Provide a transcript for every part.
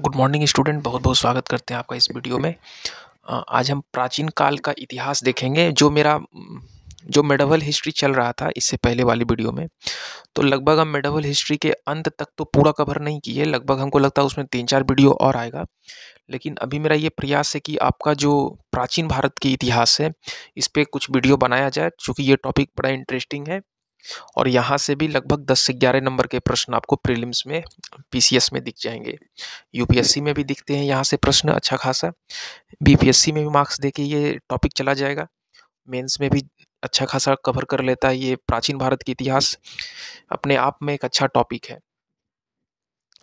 Good morning student बहुत बहुत स्वागत करते हैं आपका इस वीडियो में आज हम प्राचीन काल का इतिहास देखेंगे जो मेरा जो मेडवल हिस्ट्री चल रहा था इससे पहले वाली वीडियो में तो लगभग हम मेडवल हिस्ट्री के अंत तक तो पूरा कवर नहीं किए लगभग हमको लगता है उसमें तीन चार वीडियो और आएगा लेकिन अभी मेरा ये प्रयास है कि आपका जो प्राचीन भारत की इतिहास है इस पर कुछ वीडियो बनाया जाए चूँकि ये टॉपिक बड़ा इंटरेस्टिंग है और यहाँ से भी लगभग 10 से 11 नंबर के प्रश्न आपको प्रीलिम्स में पीसीएस में दिख जाएंगे यूपीएससी में भी दिखते हैं यहाँ से प्रश्न अच्छा खासा बीपीएससी में भी मार्क्स देके ये टॉपिक चला जाएगा मेंस में भी अच्छा खासा कवर कर लेता है ये प्राचीन भारत के इतिहास अपने आप में एक अच्छा टॉपिक है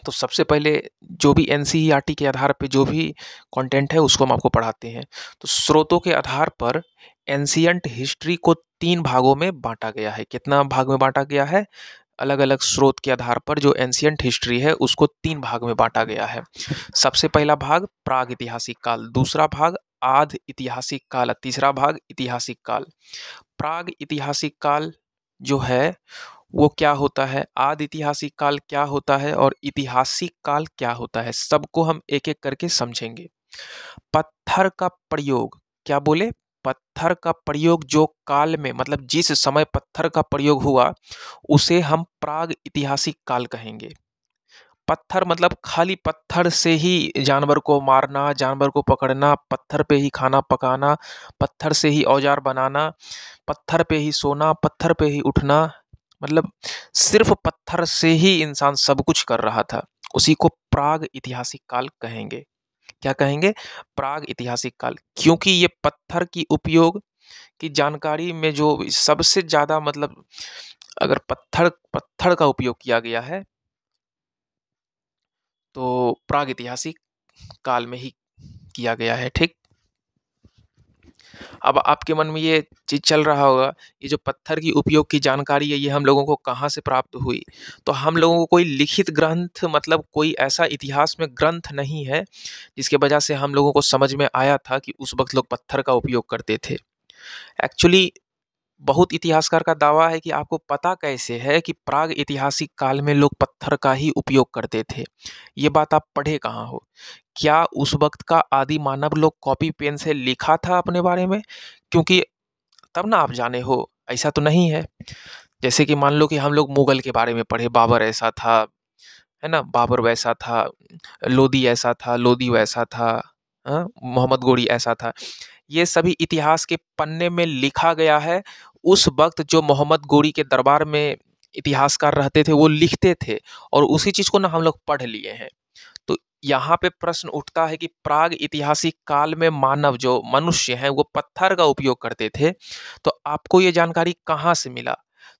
तो सबसे पहले जो भी एन के आधार पर जो भी कॉन्टेंट है उसको हम आपको पढ़ाते हैं तो स्रोतों के आधार पर एंशियंट हिस्ट्री को तीन भागों में बांटा गया है कितना भाग में बांटा गया है अलग अलग स्रोत के आधार पर जो एंशियंट हिस्ट्री है उसको तीन भाग में बांटा गया है सबसे पहला भाग प्राग ऐतिहासिक काल दूसरा भाग आध ऐतिहासिक काल तीसरा भाग ऐतिहासिक काल प्राग ऐतिहासिक काल जो है वो क्या होता है आद ऐतिहासिक काल क्या होता है और ऐतिहासिक काल क्या होता है सबको हम एक एक करके समझेंगे पत्थर का प्रयोग क्या बोले पत्थर का प्रयोग जो काल में मतलब जिस समय पत्थर का प्रयोग हुआ उसे हम प्राग ऐतिहासिक काल कहेंगे पत्थर मतलब खाली पत्थर से ही जानवर को मारना जानवर को पकड़ना पत्थर पे ही खाना पकाना पत्थर से ही औजार बनाना पत्थर पे ही सोना पत्थर पे ही उठना मतलब सिर्फ पत्थर से ही इंसान सब कुछ कर रहा था उसी को प्राग ऐतिहासिक काल कहेंगे क्या कहेंगे प्राग ऐतिहासिक काल क्योंकि ये पत्थर की उपयोग की जानकारी में जो सबसे ज़्यादा मतलब अगर पत्थर पत्थर का उपयोग किया गया है तो प्राग ऐतिहासिक काल में ही किया गया है ठीक अब आपके मन में ये चीज़ चल रहा होगा ये जो पत्थर की उपयोग की जानकारी है ये हम लोगों को कहाँ से प्राप्त हुई तो हम लोगों को कोई लिखित ग्रंथ मतलब कोई ऐसा इतिहास में ग्रंथ नहीं है जिसके वजह से हम लोगों को समझ में आया था कि उस वक्त लोग पत्थर का उपयोग करते थे एक्चुअली बहुत इतिहासकार का दावा है कि आपको पता कैसे है कि प्राग ऐतिहासिक काल में लोग पत्थर का ही उपयोग करते थे ये बात आप पढ़े कहाँ हो क्या उस वक्त का आदि मानव लोग कॉपी पेन से लिखा था अपने बारे में क्योंकि तब ना आप जाने हो ऐसा तो नहीं है जैसे कि मान लो कि हम लोग मुगल के बारे में पढ़े बाबर ऐसा था है ना बाबर वैसा था लोदी ऐसा था लोदी वैसा था हाँ? मोहम्मद गोरी ऐसा था ये सभी इतिहास के पन्ने में लिखा गया है उस वक्त जो मोहम्मद गोरी के दरबार में इतिहासकार रहते थे वो लिखते थे और उसी चीज़ को ना हम लोग पढ़ लिए हैं यहाँ पे प्रश्न उठता है कि प्राग ऐतिहासिक काल में मानव जो मनुष्य हैं वो पत्थर का उपयोग करते थे तो आपको ये जानकारी कहाँ से मिला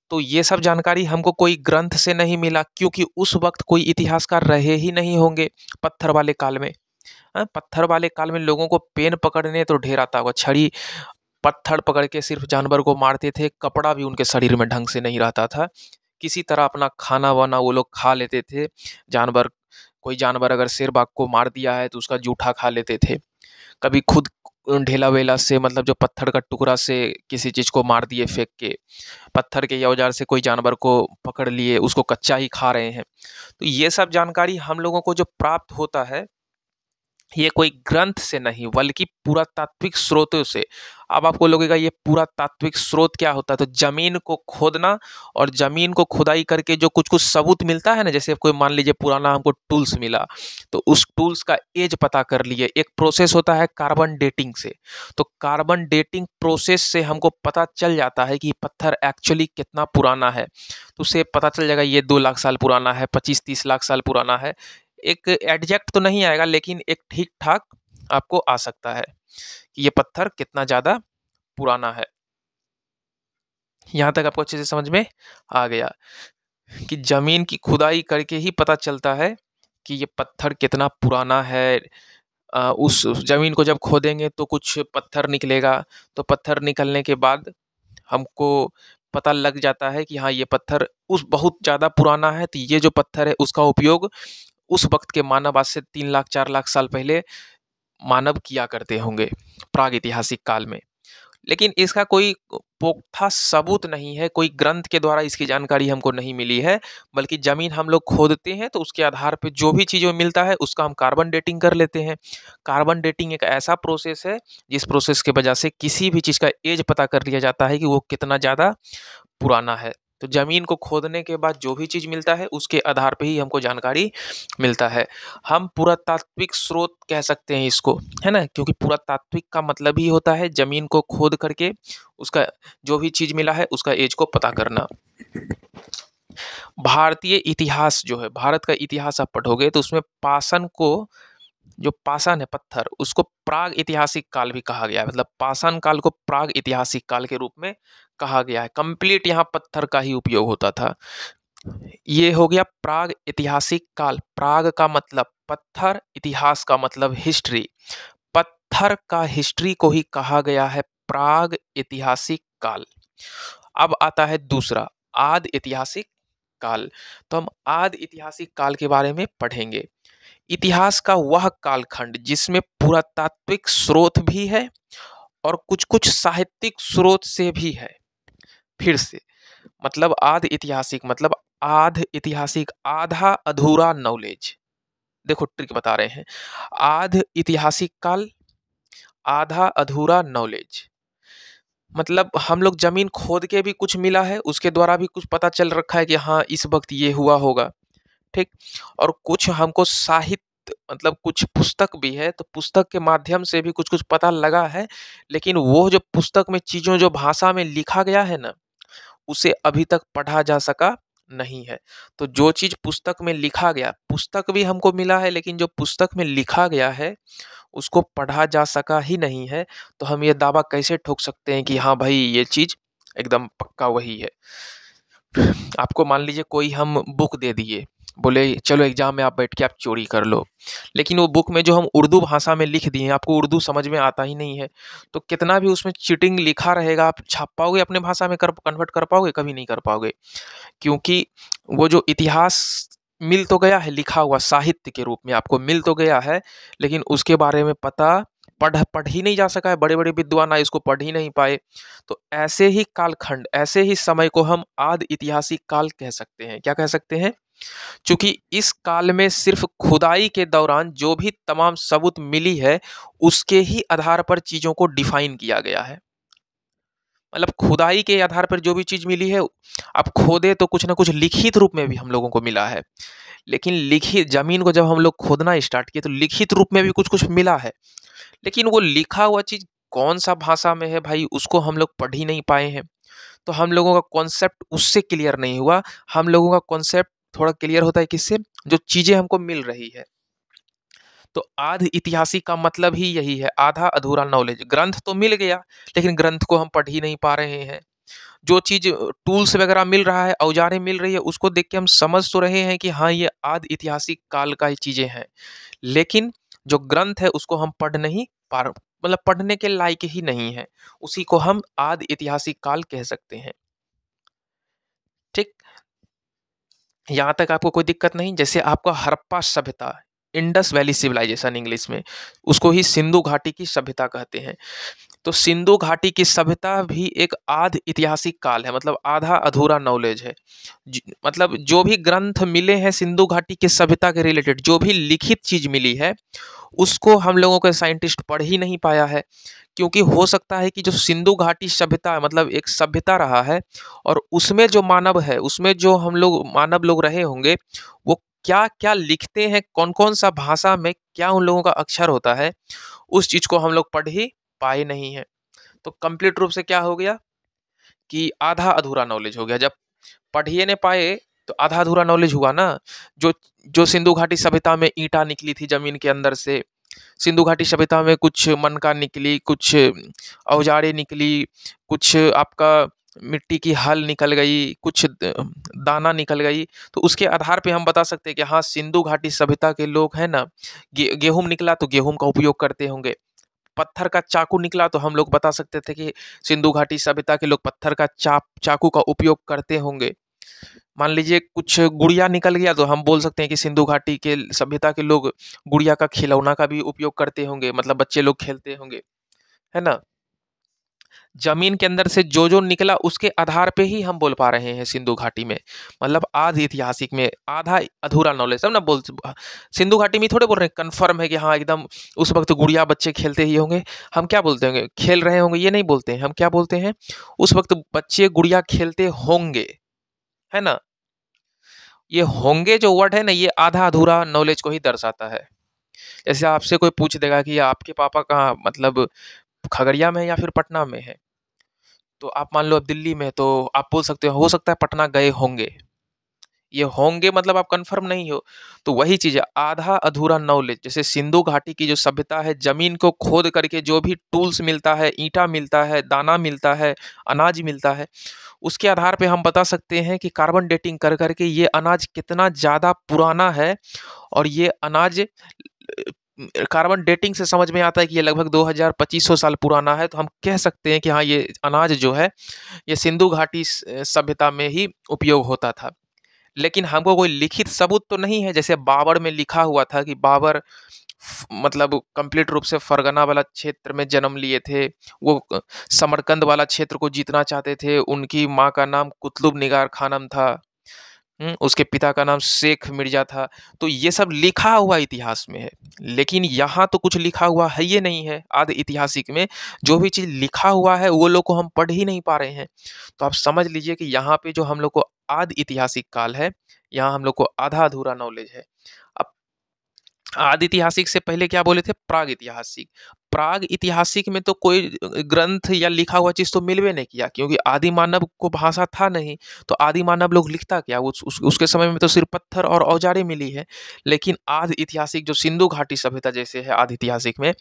तो ये सब जानकारी हमको कोई ग्रंथ से नहीं मिला क्योंकि उस वक्त कोई इतिहासकार रहे ही नहीं होंगे पत्थर वाले काल में हाँ, पत्थर वाले काल में लोगों को पेन पकड़ने तो ढेर आता होगा छड़ी पत्थर पकड़ के सिर्फ जानवर को मारते थे कपड़ा भी उनके शरीर में ढंग से नहीं रहता था किसी तरह अपना खाना वाना वो लोग खा लेते थे जानवर कोई जानवर अगर शेर बाग को मार दिया है तो उसका जूठा खा लेते थे कभी खुद ढेला वेला से मतलब जो पत्थर का टुकड़ा से किसी चीज़ को मार दिए फेंक के पत्थर के औजार से कोई जानवर को पकड़ लिए उसको कच्चा ही खा रहे हैं तो ये सब जानकारी हम लोगों को जो प्राप्त होता है ये कोई ग्रंथ से नहीं बल्कि पुरातात्विक स्रोतों से अब आपको लगेगा ये पुरातात्विक स्रोत क्या होता है तो जमीन को खोदना और जमीन को खुदाई करके जो कुछ कुछ सबूत मिलता है ना जैसे कोई मान लीजिए पुराना हमको टूल्स मिला तो उस टूल्स का एज पता कर लिए एक प्रोसेस होता है कार्बन डेटिंग से तो कार्बन डेटिंग प्रोसेस से हमको पता चल जाता है कि पत्थर एक्चुअली कितना पुराना है तो उसे पता चल जाएगा ये दो लाख साल पुराना है पच्चीस तीस लाख साल पुराना है एक एडजेक्ट तो नहीं आएगा लेकिन एक ठीक ठाक आपको आ सकता है कि ये पत्थर कितना ज़्यादा पुराना है यहाँ तक आपको अच्छे से समझ में आ गया कि ज़मीन की खुदाई करके ही पता चलता है कि ये पत्थर कितना पुराना है उस ज़मीन को जब खोदेंगे तो कुछ पत्थर निकलेगा तो पत्थर निकलने के बाद हमको पता लग जाता है कि हाँ ये पत्थर उस बहुत ज़्यादा पुराना है तो ये जो पत्थर है उसका उपयोग उस वक्त के मानव आज से तीन लाख चार लाख साल पहले मानव किया करते होंगे प्राग ऐतिहासिक काल में लेकिन इसका कोई पोख्ता सबूत नहीं है कोई ग्रंथ के द्वारा इसकी जानकारी हमको नहीं मिली है बल्कि ज़मीन हम लोग खोदते हैं तो उसके आधार पर जो भी चीज़ मिलता है उसका हम कार्बन डेटिंग कर लेते हैं कार्बन डेटिंग एक ऐसा प्रोसेस है जिस प्रोसेस के वजह से किसी भी चीज़ का एज पता कर लिया जाता है कि वो कितना ज़्यादा पुराना है तो ज़मीन को खोदने के बाद जो भी चीज़ मिलता है उसके आधार पर ही हमको जानकारी मिलता है हम पुरातात्विक स्रोत कह सकते हैं इसको है ना क्योंकि पुरातात्विक का मतलब ही होता है ज़मीन को खोद करके उसका जो भी चीज़ मिला है उसका एज को पता करना भारतीय इतिहास जो है भारत का इतिहास आप पढ़ोगे तो उसमें पाषण को जो पाषाण है पत्थर उसको प्राग ऐतिहासिक काल भी कहा गया है मतलब पाषाण काल को प्राग ऐतिहासिक काल के रूप में कहा गया है कंप्लीट यहाँ पत्थर का ही उपयोग होता था ये हो गया प्राग ऐतिहासिक काल प्राग का मतलब पत्थर इतिहास का मतलब हिस्ट्री पत्थर का हिस्ट्री को ही कहा गया है प्राग ऐतिहासिक काल अब आता है दूसरा आद ऐतिहासिक काल तो हम आद ऐतिहासिक काल के बारे में पढ़ेंगे इतिहास का वह कालखंड जिसमें पुरातात्विक स्रोत भी है और कुछ कुछ साहित्यिक स्रोत से भी है फिर से मतलब आध ऐतिहासिक मतलब आध ऐतिहासिक आधा अधूरा नॉलेज देखो ट्रिक बता रहे हैं आध ऐतिहासिक काल आधा अधूरा नॉलेज मतलब हम लोग जमीन खोद के भी कुछ मिला है उसके द्वारा भी कुछ पता चल रखा है कि हाँ इस वक्त ये हुआ होगा ठीक और कुछ हमको साहित्य मतलब कुछ पुस्तक भी है तो पुस्तक के माध्यम से भी कुछ कुछ पता लगा है लेकिन वो जो पुस्तक में चीज़ों जो भाषा में लिखा गया है ना उसे अभी तक पढ़ा जा सका नहीं है तो जो चीज़ पुस्तक में लिखा गया पुस्तक भी हमको मिला है लेकिन जो पुस्तक में लिखा गया है उसको पढ़ा जा सका ही नहीं है तो हम ये दावा कैसे ठोक सकते हैं कि हाँ भाई ये चीज़ एकदम पक्का वही है आपको मान लीजिए कोई हम बुक दे दिए बोले चलो एग्ज़ाम में आप बैठ के आप चोरी कर लो लेकिन वो बुक में जो हम उर्दू भाषा में लिख दिए आपको उर्दू समझ में आता ही नहीं है तो कितना भी उसमें चीटिंग लिखा रहेगा आप छाप पाओगे अपने भाषा में कर कन्वर्ट कर पाओगे कभी नहीं कर पाओगे क्योंकि वो जो इतिहास मिल तो गया है लिखा हुआ साहित्य के रूप में आपको मिल तो गया है लेकिन उसके बारे में पता पढ़ पढ़ ही नहीं जा सका है बड़े बड़े विद्वान आए इसको पढ़ ही नहीं पाए तो ऐसे ही कालखंड ऐसे ही समय को हम आद ऐतिहासिक काल कह सकते हैं क्या कह सकते हैं चूंकि इस काल में सिर्फ खुदाई के दौरान जो भी तमाम सबूत मिली है उसके ही आधार पर चीज़ों को डिफाइन किया गया है मतलब खुदाई के आधार पर जो भी चीज़ मिली है अब खोदे तो कुछ ना कुछ लिखित रूप में भी हम लोगों को मिला है लेकिन लिखित ज़मीन को जब हम लोग खोदना स्टार्ट किए तो लिखित रूप में भी कुछ कुछ मिला है लेकिन वो लिखा हुआ चीज़ कौन सा भाषा में है भाई उसको हम लोग पढ़ ही नहीं पाए हैं तो हम लोगों का कॉन्सेप्ट उससे क्लियर नहीं हुआ हम लोगों का कॉन्सेप्ट थोड़ा क्लियर होता है किससे जो चीज़ें हमको मिल रही है तो आध इतिहासिक का मतलब ही यही है आधा अधूरा नॉलेज ग्रंथ तो मिल गया लेकिन ग्रंथ को हम पढ़ ही नहीं पा रहे हैं जो चीज़ टूल्स वगैरह मिल रहा है औजारें मिल रही है उसको देख के हम समझ तो रहे हैं कि हाँ ये आध ऐतिहासिक काल का ही चीज़ें हैं लेकिन जो ग्रंथ है उसको हम पढ़ नहीं पा मतलब पढ़ने के लायक ही नहीं है उसी को हम आद ऐतिहासिक काल कह सकते हैं यहाँ तक आपको कोई दिक्कत नहीं जैसे आपका हरप्पा सभ्यता इंडस वैली सिविलाइजेशन इंग्लिश में उसको ही सिंधु घाटी की सभ्यता कहते हैं तो सिंधु घाटी की सभ्यता भी एक आध ऐतिहासिक काल है मतलब आधा अधूरा नॉलेज है मतलब जो भी ग्रंथ मिले हैं सिंधु घाटी के सभ्यता के रिलेटेड जो भी लिखित चीज मिली है उसको हम लोगों के साइंटिस्ट पढ़ ही नहीं पाया है क्योंकि हो सकता है कि जो सिंधु घाटी सभ्यता मतलब एक सभ्यता रहा है और उसमें जो मानव है उसमें जो हम लोग मानव लोग रहे होंगे वो क्या क्या लिखते हैं कौन कौन सा भाषा में क्या उन लोगों का अक्षर होता है उस चीज़ को हम लोग पढ़ ही पाए नहीं है तो कंप्लीट रूप से क्या हो गया कि आधा अधूरा नॉलेज हो गया जब पढ़िए ने पाए तो आधा अधूरा नॉलेज हुआ ना जो जो सिंधु घाटी सभ्यता में ईटा निकली थी जमीन के अंदर से सिंधु घाटी सभ्यता में कुछ मनका निकली कुछ औजारे निकली कुछ आपका मिट्टी की हल निकल गई कुछ दाना निकल गई तो उसके आधार पे हम बता सकते हैं कि हाँ सिंधु घाटी सभ्यता के लोग हैं ना गे, गेहूं निकला तो गेहूं का उपयोग करते होंगे पत्थर का चाकू निकला तो हम लोग बता सकते थे कि सिंधु घाटी सभ्यता के लोग पत्थर का चाप चाकू का उपयोग करते होंगे मान लीजिए कुछ गुड़िया निकल गया तो हम बोल सकते हैं कि सिंधु घाटी के सभ्यता के लोग गुड़िया का खिलौना का भी उपयोग करते होंगे मतलब बच्चे लोग खेलते होंगे है ना जमीन के अंदर से जो जो निकला उसके आधार पे ही हम बोल पा रहे हैं सिंधु घाटी में मतलब आध ऐतिहासिक में आधा अधूरा नॉलेज सब ना बोल सिंधु घाटी में थोड़े बोल रहे हैं कन्फर्म है कि हाँ एकदम उस वक्त गुड़िया बच्चे खेलते ही होंगे हम क्या बोलते होंगे खेल रहे होंगे ये नहीं बोलते हैं हम क्या बोलते हैं उस वक्त बच्चे गुड़िया खेलते होंगे है ना ये होंगे जो वर्ड है ना ये आधा अधूरा नॉलेज को ही दर्शाता है जैसे आपसे कोई पूछ देगा कि आपके पापा कहाँ मतलब खगड़िया में या फिर पटना में है तो आप मान लो अब दिल्ली में तो आप बोल सकते हो हो सकता है पटना गए होंगे ये होंगे मतलब आप कंफर्म नहीं हो तो वही चीज़ है आधा अधूरा नॉलेज जैसे सिंधु घाटी की जो सभ्यता है ज़मीन को खोद करके जो भी टूल्स मिलता है ईंटा मिलता है दाना मिलता है अनाज मिलता है उसके आधार पे हम बता सकते हैं कि कार्बन डेटिंग कर करके ये अनाज कितना ज़्यादा पुराना है और ये अनाज कार्बन डेटिंग से समझ में आता है कि ये लगभग 2000-2500 साल पुराना है तो हम कह सकते हैं कि हाँ ये अनाज जो है ये सिंधु घाटी सभ्यता में ही उपयोग होता था लेकिन हमको कोई लिखित सबूत तो नहीं है जैसे बाबर में लिखा हुआ था कि बाबर मतलब कंप्लीट रूप से फरगना वाला क्षेत्र में जन्म लिए थे वो समरकंद वाला क्षेत्र को जीतना चाहते थे उनकी माँ का नाम कुतलुब निगार खानम था हम्म, उसके पिता का नाम शेख मिर्जा था तो ये सब लिखा हुआ इतिहास में है लेकिन यहाँ तो कुछ लिखा हुआ है ये नहीं है आध ऐतिहासिक में जो भी चीज़ लिखा हुआ है वो लोग को हम पढ़ ही नहीं पा रहे हैं तो आप समझ लीजिए कि यहाँ पे जो हम लोग को आध ऐतिहासिक काल है यहाँ हम लोग को आधा अधूरा नॉलेज है अब आद ऐतिहासिक से पहले क्या बोले थे प्राग ऐतिहासिक प्राग ऐतिहासिक में तो कोई ग्रंथ या लिखा हुआ चीज़ तो मिलवे नहीं किया क्योंकि आदि मानव को भाषा था नहीं तो आदि मानव लोग लिखता क्या उस, उस, उसके समय में तो सिर्फ पत्थर और औजारे मिली है लेकिन आदि ऐतिहासिक जो सिंधु घाटी सभ्यता जैसे है आदि ऐतिहासिक में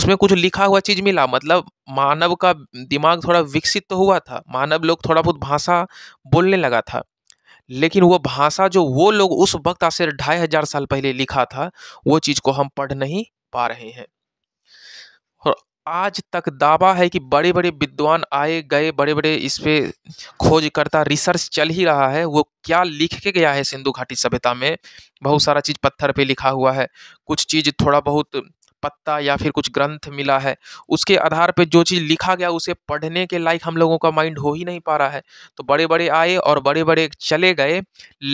उसमें कुछ लिखा हुआ चीज़ मिला मतलब मानव का दिमाग थोड़ा विकसित तो हुआ था मानव लोग थोड़ा बहुत भाषा बोलने लगा था लेकिन वो भाषा जो वो लोग उस वक्त आज से ढाई हजार साल पहले लिखा था वो चीज़ को हम पढ़ नहीं पा रहे हैं और आज तक दावा है कि बड़े बड़े विद्वान आए गए बड़े बड़े इस पर खोज करता रिसर्च चल ही रहा है वो क्या लिख के गया है सिंधु घाटी सभ्यता में बहुत सारा चीज़ पत्थर पे लिखा हुआ है कुछ चीज़ थोड़ा बहुत पत्ता या फिर कुछ ग्रंथ मिला है उसके आधार पर जो चीज़ लिखा गया उसे पढ़ने के लायक हम लोगों का माइंड हो ही नहीं पा रहा है तो बड़े बड़े आए और बड़े बड़े चले गए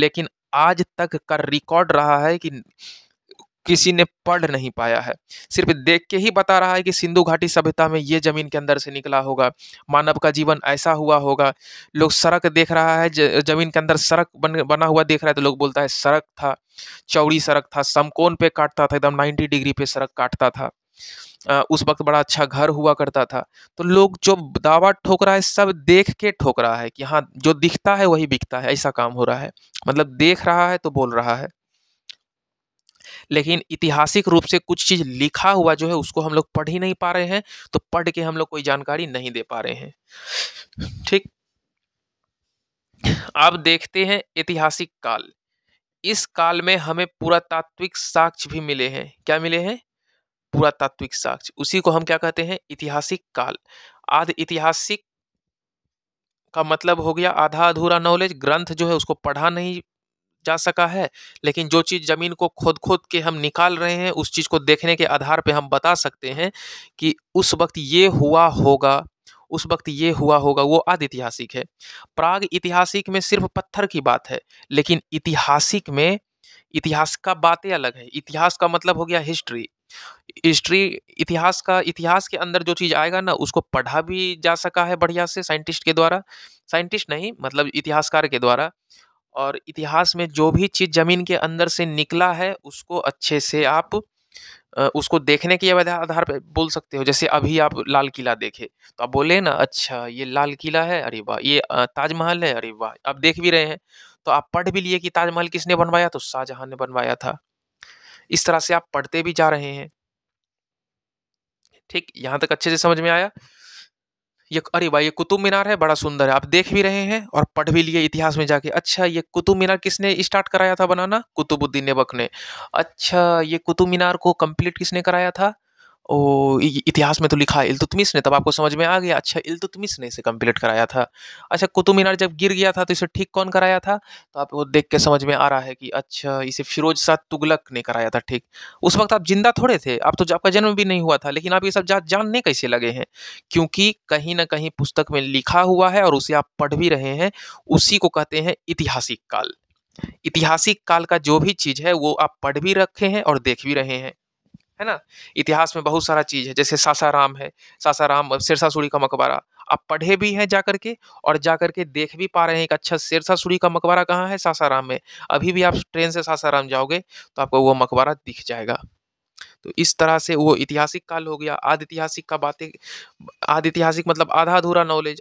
लेकिन आज तक का रिकॉर्ड रहा है कि किसी ने पढ़ नहीं पाया है सिर्फ देख के ही बता रहा है कि सिंधु घाटी सभ्यता में ये जमीन के अंदर से निकला होगा मानव का जीवन ऐसा हुआ होगा लोग सड़क देख रहा है जमीन के अंदर सड़क बन, बना हुआ देख रहा है तो लोग बोलता है सड़क था चौड़ी सड़क था समकोन पे काटता था एकदम नाइन्टी डिग्री पे सड़क काटता था उस वक्त बड़ा अच्छा घर हुआ करता था तो लोग जो दावा ठोक रहा है सब देख के ठोक रहा है कि हाँ जो दिखता है वही बिकता है ऐसा काम हो रहा है मतलब देख रहा है तो बोल रहा है लेकिन ऐतिहासिक रूप से कुछ चीज़ लिखा हुआ जो है उसको हम लोग पढ़ ही नहीं पा रहे हैं तो पढ़ के हम लोग कोई जानकारी नहीं दे पा रहे हैं ठीक आप देखते हैं ऐतिहासिक काल इस काल में हमें पुरातात्विक साक्ष्य भी मिले हैं क्या मिले हैं पुरातात्विक साक्ष्य उसी को हम क्या कहते हैं ऐतिहासिक काल आध ऐतिहासिक का मतलब हो गया आधा अधूरा नॉलेज ग्रंथ जो है उसको पढ़ा नहीं जा सका है लेकिन जो चीज़ ज़मीन को खोद खोद के हम निकाल रहे हैं उस चीज़ को देखने के आधार पे हम बता सकते हैं कि उस वक्त ये हुआ होगा उस वक्त ये हुआ होगा वो आद ऐतिहासिक है प्राग ऐतिहासिक में सिर्फ पत्थर की बात है लेकिन ऐतिहासिक में इतिहास का बातें अलग है इतिहास का मतलब हो गया हिस्ट्री हिस्ट्री इतिहास का इतिहास के अंदर जो चीज़ आएगा ना उसको पढ़ा भी जा सका है बढ़िया से साइंटिस्ट के द्वारा साइंटिस्ट नहीं मतलब इतिहासकार के द्वारा और इतिहास में जो भी चीज़ ज़मीन के अंदर से निकला है उसको अच्छे से आप उसको देखने के आधार पर बोल सकते हो जैसे अभी आप लाल किला देखे तो आप बोले ना अच्छा ये लाल किला है अरे वाह ये ताजमहल है अरे वाह आप देख भी रहे हैं तो आप पढ़ भी लिए कि ताजमहल किसने बनवाया तो शाहजहां ने बनवाया था इस तरह से आप पढ़ते भी जा रहे हैं ठीक यहाँ तक अच्छे से समझ में आया ये अरे भाई ये कुतुब मीनार है बड़ा सुंदर है आप देख भी रहे हैं और पढ़ भी लिए इतिहास में जाके अच्छा ये कुतुब मीनार किसने स्टार्ट कराया था बनाना कुतुबुद्दीन ऐबक ने अच्छा ये कुतुब मीनार को कंप्लीट किसने कराया था ओ इतिहास में तो लिखा है इल्तुतमिश ने तब आपको समझ में आ गया अच्छा इल्तुतमिश ने इसे कंप्लीट कराया था अच्छा कुतुब मीनार जब गिर गया था तो इसे ठीक कौन कराया था तो आप वो देख के समझ में आ रहा है कि अच्छा इसे फिरोज शाह तुगलक ने कराया था ठीक उस वक्त आप जिंदा थोड़े थे आप तो आपका जन्म भी नहीं हुआ था लेकिन आप ये सब जा, जानने कैसे लगे हैं क्योंकि कहीं ना कहीं पुस्तक में लिखा हुआ है और उसे आप पढ़ भी रहे हैं उसी को कहते हैं ऐतिहासिक काल ऐतिहासिक काल का जो भी चीज़ है वो आप पढ़ भी रखे हैं और देख भी रहे हैं है ना इतिहास में बहुत सारा चीज़ है जैसे सासाराम है सासाराम सूरी का मकबरा आप पढ़े भी हैं जा करके और जा करके देख भी पा रहे हैं कि अच्छा सूरी का मकबरा कहाँ है सासाराम में अभी भी आप ट्रेन से सासाराम जाओगे तो आपको वो मकबरा दिख जाएगा तो इस तरह से वो ऐतिहासिक काल हो गया आद ऐतिहासिक का बातें आद ऐतिहासिक मतलब आधा अधूरा नॉलेज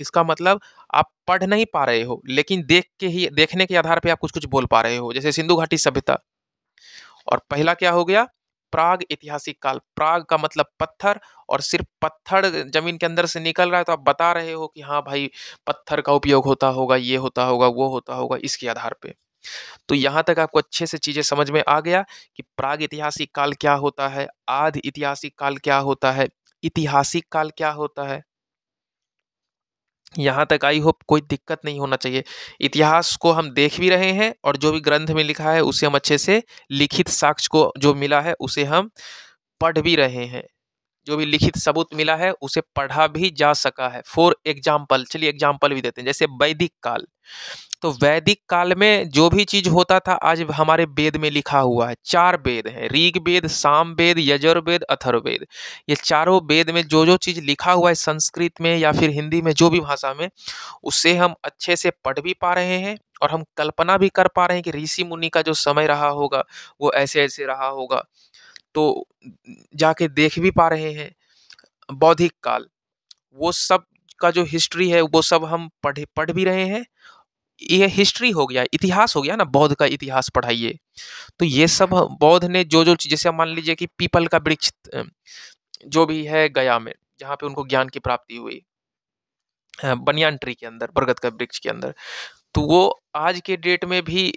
इसका मतलब आप पढ़ नहीं पा रहे हो लेकिन देख के ही देखने के आधार पर आप कुछ कुछ बोल पा रहे हो जैसे सिंधु घाटी सभ्यता और पहला क्या हो गया प्राग ऐतिहासिक काल प्राग का मतलब पत्थर और सिर्फ पत्थर जमीन के अंदर से निकल रहा है तो आप बता रहे हो कि हाँ भाई पत्थर का उपयोग होता होगा ये होता होगा वो होता होगा इसके आधार पे तो यहाँ तक आपको अच्छे से चीज़ें समझ में आ गया कि प्राग ऐतिहासिक काल क्या होता है आध ऐतिहासिक काल क्या होता है ऐतिहासिक काल क्या होता है यहाँ तक आई होप कोई दिक्कत नहीं होना चाहिए इतिहास को हम देख भी रहे हैं और जो भी ग्रंथ में लिखा है उसे हम अच्छे से लिखित साक्ष्य को जो मिला है उसे हम पढ़ भी रहे हैं जो भी लिखित सबूत मिला है उसे पढ़ा भी जा सका है फॉर एग्जाम्पल चलिए एग्जाम्पल भी देते हैं जैसे वैदिक काल तो वैदिक काल में जो भी चीज होता था आज हमारे वेद में लिखा हुआ है चार वेद हैं ऋग वेद साम वेद यजुर्वेद अथर्वेद ये चारों वेद में जो जो चीज लिखा हुआ है संस्कृत में या फिर हिंदी में जो भी भाषा में उसे हम अच्छे से पढ़ भी पा रहे हैं और हम कल्पना भी कर पा रहे हैं कि ऋषि मुनि का जो समय रहा होगा वो ऐसे ऐसे रहा होगा तो जाके देख भी पा रहे हैं बौद्धिक काल वो सब का जो हिस्ट्री है वो सब हम पढ़े पढ़ भी रहे हैं ये हिस्ट्री हो गया इतिहास हो गया ना बौद्ध का इतिहास पढ़ाइए तो ये सब बौद्ध ने जो जो जैसे मान लीजिए कि पीपल का वृक्ष जो भी है गया में जहाँ पे उनको ज्ञान की प्राप्ति हुई बनियान ट्री के अंदर बरगद का वृक्ष के अंदर तो वो आज के डेट में भी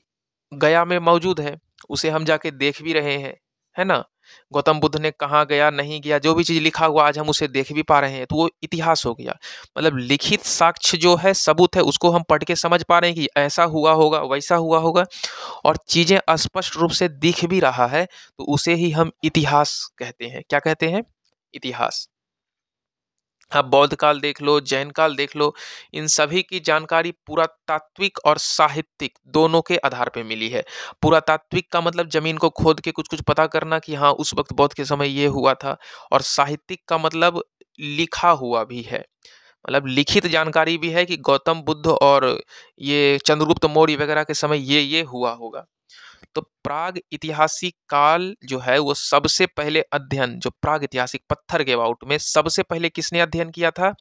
गया में मौजूद है उसे हम जाके देख भी रहे हैं है ना गौतम बुद्ध ने कहाँ गया नहीं गया जो भी चीज़ लिखा हुआ आज हम उसे देख भी पा रहे हैं तो वो इतिहास हो गया मतलब लिखित साक्ष्य जो है सबूत है उसको हम पढ़ के समझ पा रहे हैं कि ऐसा हुआ होगा वैसा हुआ होगा और चीज़ें स्पष्ट रूप से दिख भी रहा है तो उसे ही हम इतिहास कहते हैं क्या कहते हैं इतिहास आप हाँ, बौद्ध काल देख लो जैन काल देख लो इन सभी की जानकारी पुरातात्विक और साहित्यिक दोनों के आधार पर मिली है पुरातात्विक का मतलब जमीन को खोद के कुछ कुछ पता करना कि हाँ उस वक्त बौद्ध के समय ये हुआ था और साहित्यिक का मतलब लिखा हुआ भी है मतलब लिखित जानकारी भी है कि गौतम बुद्ध और ये चंद्रगुप्त मौर्य वगैरह के समय ये ये हुआ होगा तो प्राग ऐतिहासिक काल जो है वो सबसे पहले अध्ययन जो प्राग ऐतिहासिक पत्थर के अबाउट में सबसे पहले किसने अध्ययन किया था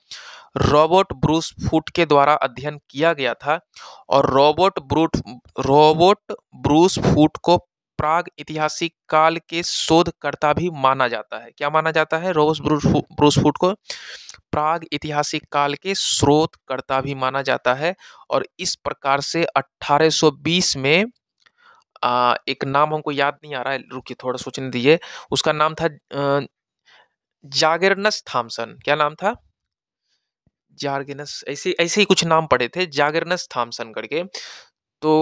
रॉबर्ट ब्रूस फुट के द्वारा अध्ययन किया गया था और Robert Brute Robert Bruce Foote को प्राग ऐतिहासिक काल के शोधकर्ता भी माना जाता है क्या माना जाता है रोबस ब्रूस फुट को प्राग ऐतिहासिक काल के स्रोतकर्ता भी माना जाता है और इस प्रकार से 1820 में आ, एक नाम हमको याद नहीं आ रहा है रुकिए थोड़ा सोचने दिए उसका नाम था जागरनस थामसन क्या नाम था जागरनस ऐसे ऐसे ही कुछ नाम पड़े थे जागरनस थामसन करके तो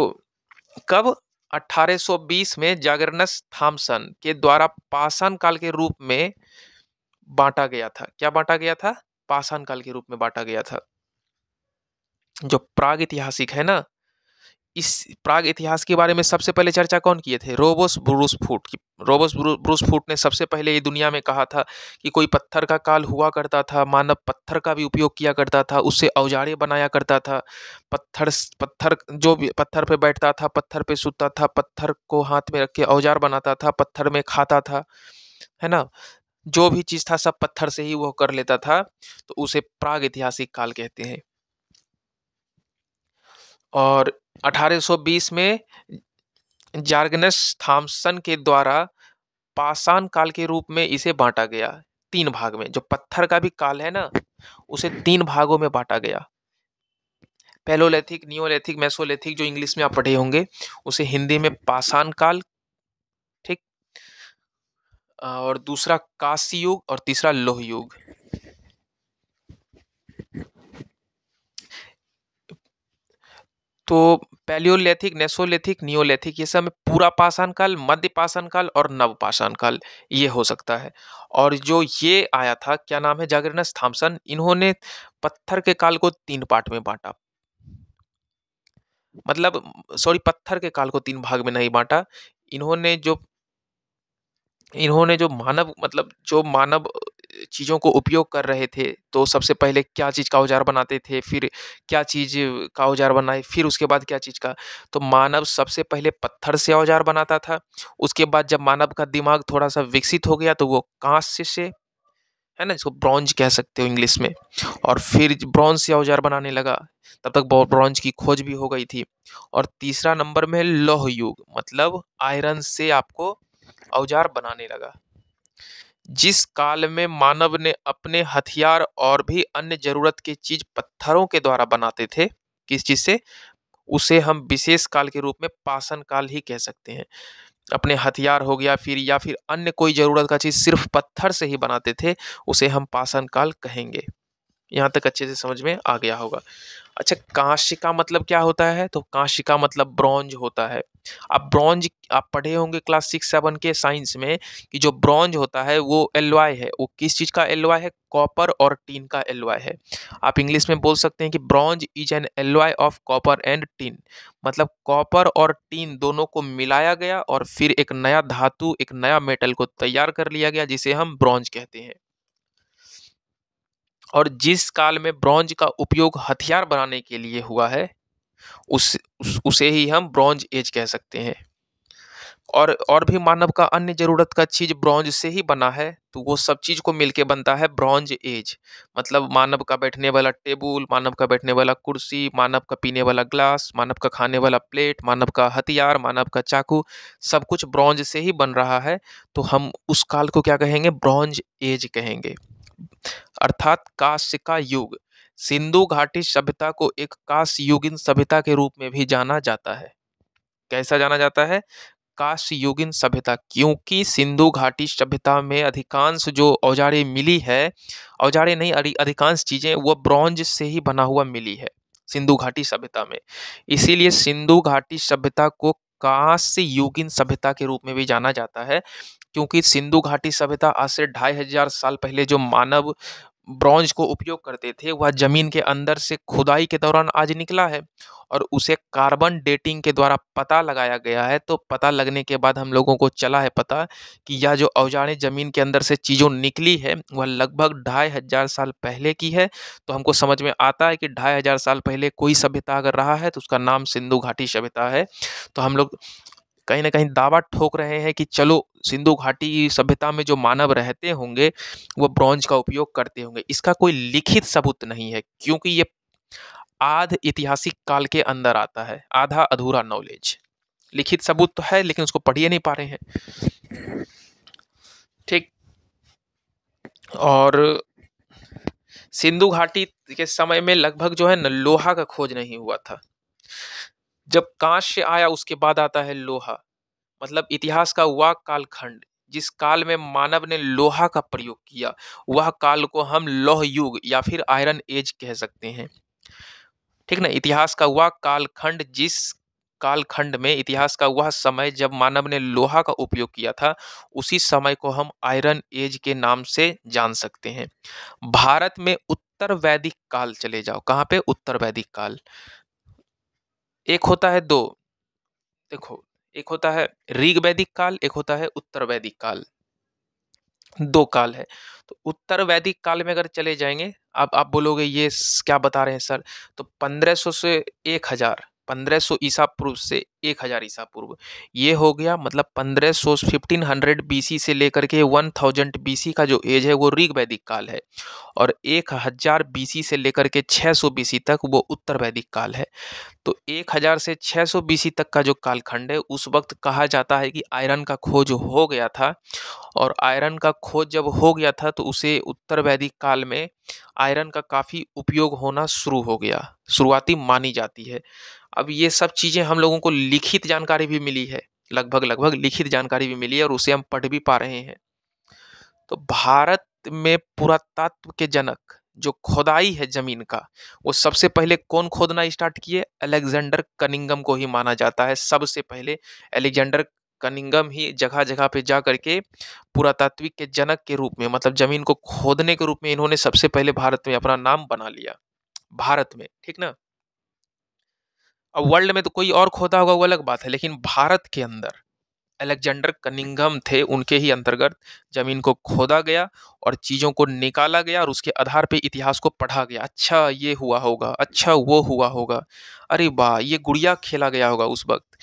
कब 1820 में जागरणस थामसन के द्वारा पाषाण काल के रूप में बांटा गया था क्या बांटा गया था पाषाण काल के रूप में बांटा गया था जो प्राग ऐतिहासिक है ना इस प्राग इतिहास के बारे में सबसे पहले चर्चा कौन किए थे रोबोस ब्रूस फूट की रोबोस ब्रूस फूट ने सबसे पहले ये दुनिया में कहा था कि कोई पत्थर का काल हुआ करता था मानव पत्थर का भी उपयोग किया करता था उससे औजारे बनाया करता था पत्थर पत्थर जो भी पत्थर पे बैठता था पत्थर पे सुतता था पत्थर को हाथ में रख के औजार बनाता था पत्थर में खाता था है ना जो भी चीज़ था सब पत्थर से ही वो कर लेता था तो उसे प्राग ऐतिहासिक काल कहते हैं और 1820 में जार्गनस थाम्सन के द्वारा पाषाण काल के रूप में इसे बांटा गया तीन भाग में जो पत्थर का भी काल है ना उसे तीन भागों में बांटा गया पैलोलेथिक नियोलेथिक मैसोलेथिक जो इंग्लिश में आप पढ़े होंगे उसे हिंदी में पाषाण काल ठीक और दूसरा काशी युग और तीसरा लोह युग तो पैलियोलैथिक नेसोलैथिक नियोलैथिक ये सब पूरा पाषाण काल मध्य पाषाण काल और नव पाषाण काल ये हो सकता है और जो ये आया था क्या नाम है जागरनस थाम्सन इन्होंने पत्थर के काल को तीन पार्ट में बांटा मतलब सॉरी पत्थर के काल को तीन भाग में नहीं बांटा इन्होंने जो इन्होंने जो मानव मतलब जो मानव चीज़ों को उपयोग कर रहे थे तो सबसे पहले क्या चीज़ का औजार बनाते थे फिर क्या चीज़ का औजार बनाए फिर उसके बाद क्या चीज़ का तो मानव सबसे पहले पत्थर से औजार बनाता था उसके बाद जब मानव का दिमाग थोड़ा सा विकसित हो गया तो वो कांस्य से है ना इसको ब्रॉन्ज कह सकते हो इंग्लिश में और फिर ब्रॉन्ज से औजार बनाने लगा तब तक ब्रॉन्ज की खोज भी हो गई थी और तीसरा नंबर में लौह युग मतलब आयरन से आपको औजार बनाने लगा जिस काल में मानव ने अपने हथियार और भी अन्य जरूरत की चीज पत्थरों के द्वारा बनाते थे किस चीज से उसे हम विशेष काल के रूप में पाषण काल ही कह सकते हैं अपने हथियार हो गया फिर या फिर अन्य कोई ज़रूरत का चीज़ सिर्फ पत्थर से ही बनाते थे उसे हम पाषण काल कहेंगे यहाँ तक अच्छे से समझ में आ गया होगा अच्छा कांशिका का मतलब क्या होता है तो कांशिका का मतलब ब्रॉन्ज होता है आप ब्रॉन्ज आप पढ़े होंगे क्लास सिक्स सेवन के साइंस में कि जो ब्रॉन्ज होता है वो एलवाई है वो किस चीज़ का एलवाई है कॉपर और टीन का एलवाई है आप इंग्लिश में बोल सकते हैं कि bronze is an alloy of copper and tin मतलब कॉपर और टीन दोनों को मिलाया गया और फिर एक नया धातु एक नया मेटल को तैयार कर लिया गया जिसे हम ब्रॉन्ज कहते हैं और जिस काल में ब्रॉन्ज का उपयोग हथियार बनाने के लिए हुआ है उस, उस उसे ही हम ब्रॉन्ज एज कह सकते हैं और और भी मानव का अन्य जरूरत का चीज ब्रॉन्ज से ही बना है तो वो सब चीज को मिलके बनता है ब्रॉन्ज एज मतलब मानव का बैठने वाला टेबल मानव का बैठने वाला कुर्सी मानव का पीने वाला ग्लास मानव का खाने वाला प्लेट मानव का हथियार मानव का चाकू सब कुछ ब्रॉन्ज से ही बन रहा है तो हम उस काल को क्या कहेंगे ब्रॉन्ज एज कहेंगे अर्थात काशिका युग सिंधु घाटी सभ्यता को एक युगिन सभ्यता के रूप में भी जाना जाता है कैसा जाना जाता है काश युगिन सभ्यता क्योंकि सिंधु घाटी सभ्यता में अधिकांश जो औजारे मिली है औजारे नहीं अधिकांश चीज़ें वह ब्रॉन्ज से ही बना हुआ मिली है सिंधु घाटी सभ्यता में इसीलिए सिंधु घाटी सभ्यता को कांस्य युगिन सभ्यता के रूप में भी जाना जाता है क्योंकि सिंधु घाटी सभ्यता आज से ढाई हजार साल पहले जो मानव ब्रॉन्ज को उपयोग करते थे वह जमीन के अंदर से खुदाई के दौरान आज निकला है और उसे कार्बन डेटिंग के द्वारा पता लगाया गया है तो पता लगने के बाद हम लोगों को चला है पता कि यह जो औजारें ज़मीन के अंदर से चीज़ों निकली है वह लगभग ढाई हज़ार साल पहले की है तो हमको समझ में आता है कि ढाई हज़ार साल पहले कोई सभ्यता अगर रहा है तो उसका नाम सिंधु घाटी सभ्यता है तो हम लोग कहीं ना कहीं दावा ठोक रहे हैं कि चलो सिंधु घाटी सभ्यता में जो मानव रहते होंगे वो ब्रॉन्ज का उपयोग करते होंगे इसका कोई लिखित सबूत नहीं है क्योंकि ये आध ऐतिहासिक काल के अंदर आता है आधा अधूरा नॉलेज लिखित सबूत तो है लेकिन उसको पढ़िए नहीं पा रहे हैं ठीक और सिंधु घाटी के समय में लगभग जो है ना लोहा का खोज नहीं हुआ था जब कांस्य आया उसके बाद आता है लोहा मतलब इतिहास का वह कालखंड जिस काल में मानव ने लोहा का प्रयोग किया वह काल को हम लौह युग या फिर आयरन एज कह सकते हैं ठीक ना इतिहास का वह कालखंड जिस कालखंड में इतिहास का वह समय जब मानव ने लोहा का उपयोग किया था उसी समय को हम आयरन एज के नाम से जान सकते हैं भारत में उत्तर वैदिक काल चले जाओ कहाँ पे उत्तर वैदिक काल एक होता है दो देखो एक होता है ऋग वैदिक काल एक होता है उत्तर वैदिक काल दो काल है तो उत्तर वैदिक काल में अगर चले जाएंगे अब आप बोलोगे ये क्या बता रहे हैं सर तो 1500 से 1000 पंद्रह सौ ईसा पूर्व से एक हज़ार ईसा पूर्व ये हो गया मतलब पंद्रह सौ फिफ्टीन हंड्रेड बी सी से लेकर के वन थाउजेंड बी सी का जो एज है वो ऋग वैदिक काल है और एक हज़ार बी सी से लेकर के छः सौ बी सी तक वो उत्तर वैदिक काल है तो एक हज़ार से छः सौ बी सी तक का जो कालखंड है उस वक्त कहा जाता है कि आयरन का खोज हो गया था और आयरन का खोज जब हो गया था तो उसे उत्तर वैदिक काल में आयरन का काफ़ी उपयोग होना शुरू हो गया शुरुआती मानी जाती है अब ये सब चीज़ें हम लोगों को लिखित जानकारी भी मिली है लगभग लगभग लिखित जानकारी भी मिली है और उसे हम पढ़ भी पा रहे हैं तो भारत में पुरातत्व के जनक जो खोदाई है जमीन का वो सबसे पहले कौन खोदना स्टार्ट किए अलेक्जेंडर कनिंगम को ही माना जाता है सबसे पहले अलेक्जेंडर कनिंगम ही जगह जगह पे जा करके पुरातात्विक के जनक के रूप में मतलब जमीन को खोदने के रूप में इन्होंने सबसे पहले भारत में अपना नाम बना लिया भारत में ठीक ना अब वर्ल्ड में तो कोई और खोदा होगा वो अलग बात है लेकिन भारत के अंदर अलेक्जेंडर कनिंगम थे उनके ही अंतर्गत जमीन को खोदा गया और चीज़ों को निकाला गया और उसके आधार पे इतिहास को पढ़ा गया अच्छा ये हुआ होगा अच्छा वो हुआ होगा अरे वाह ये गुड़िया खेला गया होगा उस वक्त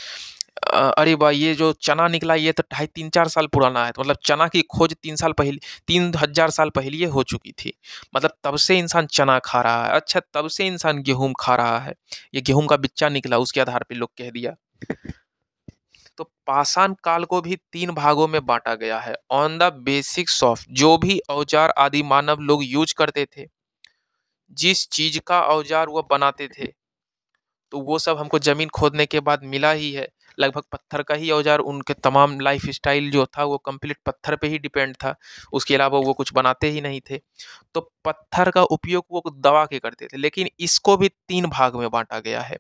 अरे भाई ये जो चना निकला ये तो ढाई तीन चार साल पुराना है तो मतलब चना की खोज तीन साल पहले तीन हजार साल पहले हो चुकी थी मतलब तब से इंसान चना खा रहा है अच्छा तब से इंसान गेहूं खा रहा है ये गेहूं का बिच्चा निकला उसके आधार पर लोग कह दिया तो पाषाण काल को भी तीन भागों में बांटा गया है ऑन द बेसिक्स ऑफ जो भी औजार आदि मानव लोग यूज करते थे जिस चीज का औजार वह बनाते थे तो वो सब हमको जमीन खोदने के बाद मिला ही है लगभग पत्थर का ही औजार उनके तमाम लाइफ स्टाइल जो था वो कम्प्लीट पत्थर पे ही डिपेंड था उसके अलावा वो कुछ बनाते ही नहीं थे तो पत्थर का उपयोग वो दवा के करते थे लेकिन इसको भी तीन भाग में बांटा गया है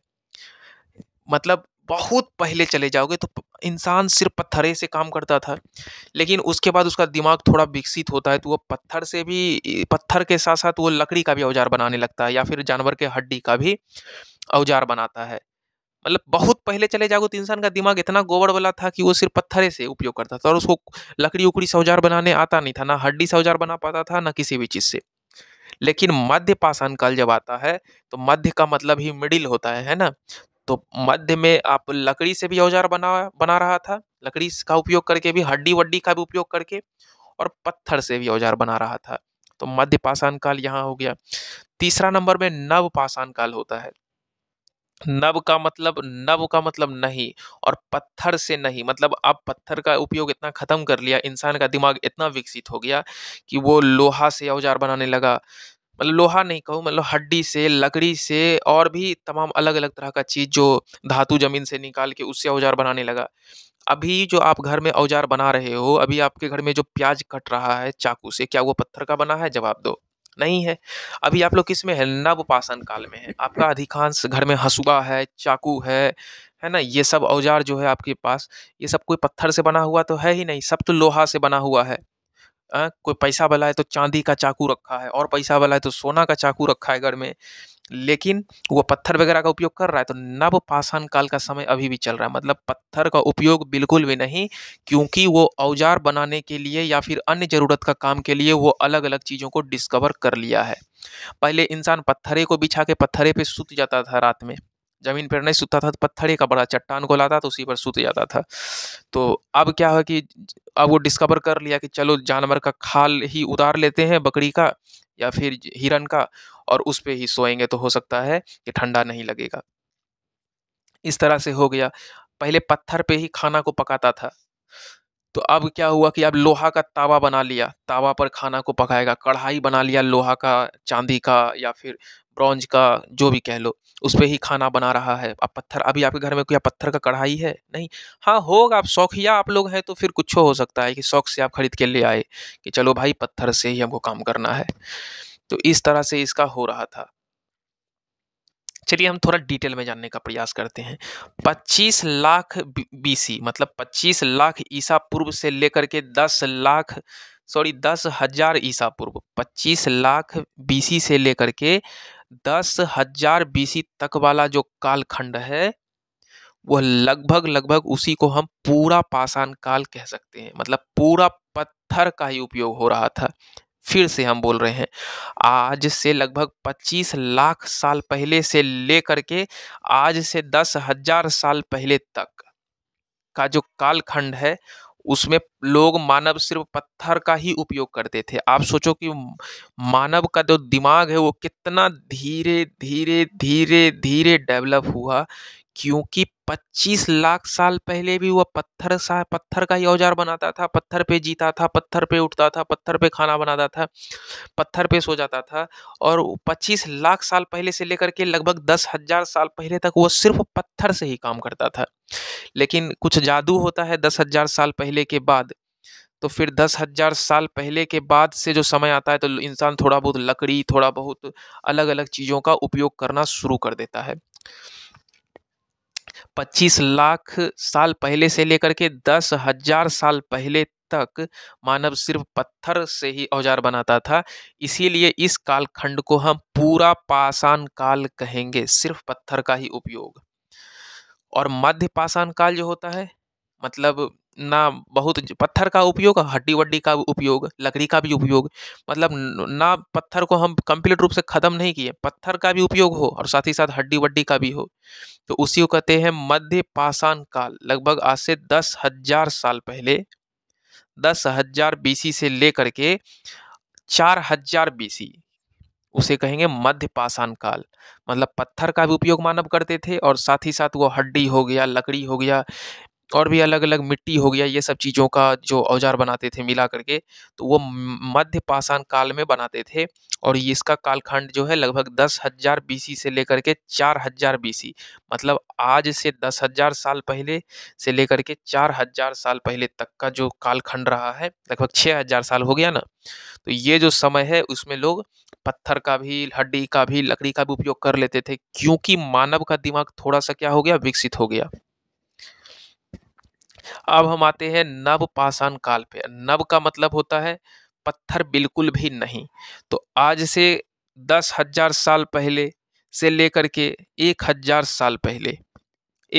मतलब बहुत पहले चले जाओगे तो इंसान सिर्फ पत्थरे से काम करता था लेकिन उसके बाद उसका दिमाग थोड़ा विकसित होता है तो वो पत्थर से भी पत्थर के साथ साथ वो लकड़ी का भी औजार बनाने लगता है या फिर जानवर के हड्डी का भी औजार बनाता है मतलब बहुत पहले चले जाओगे तो इंसान का दिमाग इतना गोबर वाला था कि वो सिर्फ पत्थरे से उपयोग करता था और उसको लकड़ी उकड़ी से औजार बनाने आता नहीं था ना हड्डी से औजार बना पाता था ना किसी भी चीज़ से लेकिन मध्य पाषाण काल जब आता है तो मध्य का मतलब ही मिडिल होता है है ना तो मध्य में आप लकड़ी से भी औजार बना बना रहा था लकड़ी का उपयोग करके भी हड्डी वड्डी का भी उपयोग करके और पत्थर से भी औजार बना रहा था तो मध्य पाषाण काल यहाँ हो गया तीसरा नंबर में नव पाषाण काल होता है नव का मतलब नव का मतलब नहीं और पत्थर से नहीं मतलब अब पत्थर का उपयोग इतना ख़त्म कर लिया इंसान का दिमाग इतना विकसित हो गया कि वो लोहा से औजार बनाने लगा मतलब लोहा नहीं कहूँ मतलब हड्डी से लकड़ी से और भी तमाम अलग अलग तरह का चीज़ जो धातु ज़मीन से निकाल के उससे औजार बनाने लगा अभी जो आप घर में औजार बना रहे हो अभी आपके घर में जो प्याज कट रहा है चाकू से क्या वो पत्थर का बना है जवाब दो नहीं है अभी आप लोग किस में है नवपाषाण काल में है आपका अधिकांश घर में हसुआ है चाकू है है ना ये सब औजार जो है आपके पास ये सब कोई पत्थर से बना हुआ तो है ही नहीं सब तो लोहा से बना हुआ है आ, कोई पैसा वाला है तो चांदी का चाकू रखा है और पैसा वाला है तो सोना का चाकू रखा है घर में लेकिन वो पत्थर वगैरह का उपयोग कर रहा है तो नव पाषाण काल का समय अभी भी चल रहा है मतलब पत्थर का उपयोग बिल्कुल भी नहीं क्योंकि वो औजार बनाने के लिए या फिर अन्य ज़रूरत का काम के लिए वो अलग अलग चीज़ों को डिस्कवर कर लिया है पहले इंसान पत्थरे को बिछा के पत्थरे पे सूत जाता था रात में जमीन पर नहीं सूता था तो पत्थर का बड़ा चट्टान को लाता तो उसी पर सूत जाता था तो अब क्या है कि अब वो डिस्कवर कर लिया कि चलो जानवर का खाल ही उतार लेते हैं बकरी का या फिर हिरन का और उस पर ही सोएंगे तो हो सकता है कि ठंडा नहीं लगेगा इस तरह से हो गया पहले पत्थर पे ही खाना को पकाता था तो अब क्या हुआ कि अब लोहा का तावा बना लिया तावा पर खाना को पकाएगा कढ़ाई बना लिया लोहा का चांदी का या फिर ब्रॉन्ज का जो भी कह लो उस पर ही खाना बना रहा है अब पत्थर अभी आपके घर में कोई पत्थर का कढ़ाई है नहीं हाँ होगा आप शौकिया आप लोग हैं तो फिर कुछ हो सकता है कि शौक से आप खरीद के ले आए कि चलो भाई पत्थर से ही हमको काम करना है तो इस तरह से इसका हो रहा था चलिए हम थोड़ा डिटेल में जानने का प्रयास करते हैं 25 लाख बीसी मतलब 25 लाख ईसा पूर्व से लेकर के 10 लाख सॉरी दस हजार ईसा पूर्व 25 लाख बीसी से लेकर के दस हजार बीसी तक वाला जो कालखंड है वह लगभग लगभग उसी को हम पूरा पाषाण काल कह सकते हैं मतलब पूरा पत्थर का ही उपयोग हो रहा था फिर से हम बोल रहे हैं आज से लगभग 25 लाख साल पहले से लेकर के आज से दस हजार साल पहले तक का जो कालखंड है उसमें लोग मानव सिर्फ पत्थर का ही उपयोग करते थे आप सोचो कि मानव का जो दिमाग है वो कितना धीरे धीरे धीरे धीरे डेवलप हुआ क्योंकि 25 लाख साल पहले भी वह पत्थर सा पत्थर का ही औजार बनाता था पत्थर पे जीता था पत्थर पे उठता था पत्थर पे खाना बनाता था पत्थर पे सो जाता था और 25 लाख साल पहले से लेकर के लगभग दस हजार साल पहले तक वह सिर्फ पत्थर से ही काम करता था लेकिन कुछ जादू होता है दस हजार साल पहले के बाद तो फिर दस हज़ार साल पहले के बाद से जो समय आता है तो इंसान थोड़ा बहुत लकड़ी थोड़ा बहुत अलग अलग चीज़ों का उपयोग करना शुरू कर देता है 25 लाख साल पहले से लेकर के दस हजार साल पहले तक मानव सिर्फ पत्थर से ही औजार बनाता था इसीलिए इस कालखंड को हम पूरा पाषाण काल कहेंगे सिर्फ पत्थर का ही उपयोग और मध्य पाषाण काल जो होता है मतलब ना बहुत पत्थर का उपयोग हड्डी वड्डी का उपयोग लकड़ी का भी उपयोग मतलब ना पत्थर को हम कंप्लीट रूप से ख़त्म नहीं किए पत्थर का भी उपयोग हो और साथ ही साथ हड्डी वड्डी का भी हो तो उसी को कहते हैं मध्य पाषाण काल लगभग आज से दस हजार साल पहले दस हजार बीसी से लेकर के चार हजार बीसी उसे कहेंगे मध्य पाषाण काल मतलब पत्थर का भी उपयोग मानव करते थे और साथ ही साथ वो हड्डी हो गया लकड़ी हो गया और भी अलग अलग मिट्टी हो गया ये सब चीज़ों का जो औजार बनाते थे मिला करके तो वो मध्य पाषाण काल में बनाते थे और ये इसका कालखंड जो है लगभग दस हज़ार बीसी से लेकर के चार हज़ार बीसी मतलब आज से दस हज़ार साल पहले से लेकर के चार हज़ार साल पहले तक का जो कालखंड रहा है लगभग छः हज़ार साल हो गया ना तो ये जो समय है उसमें लोग पत्थर का भी हड्डी का भी लकड़ी का भी उपयोग कर लेते थे क्योंकि मानव का दिमाग थोड़ा सा क्या हो गया विकसित हो गया अब हम आते हैं नव पाषाण काल पे नव का मतलब होता है पत्थर बिल्कुल भी नहीं तो आज से दस हजार साल पहले से लेकर के एक हजार साल पहले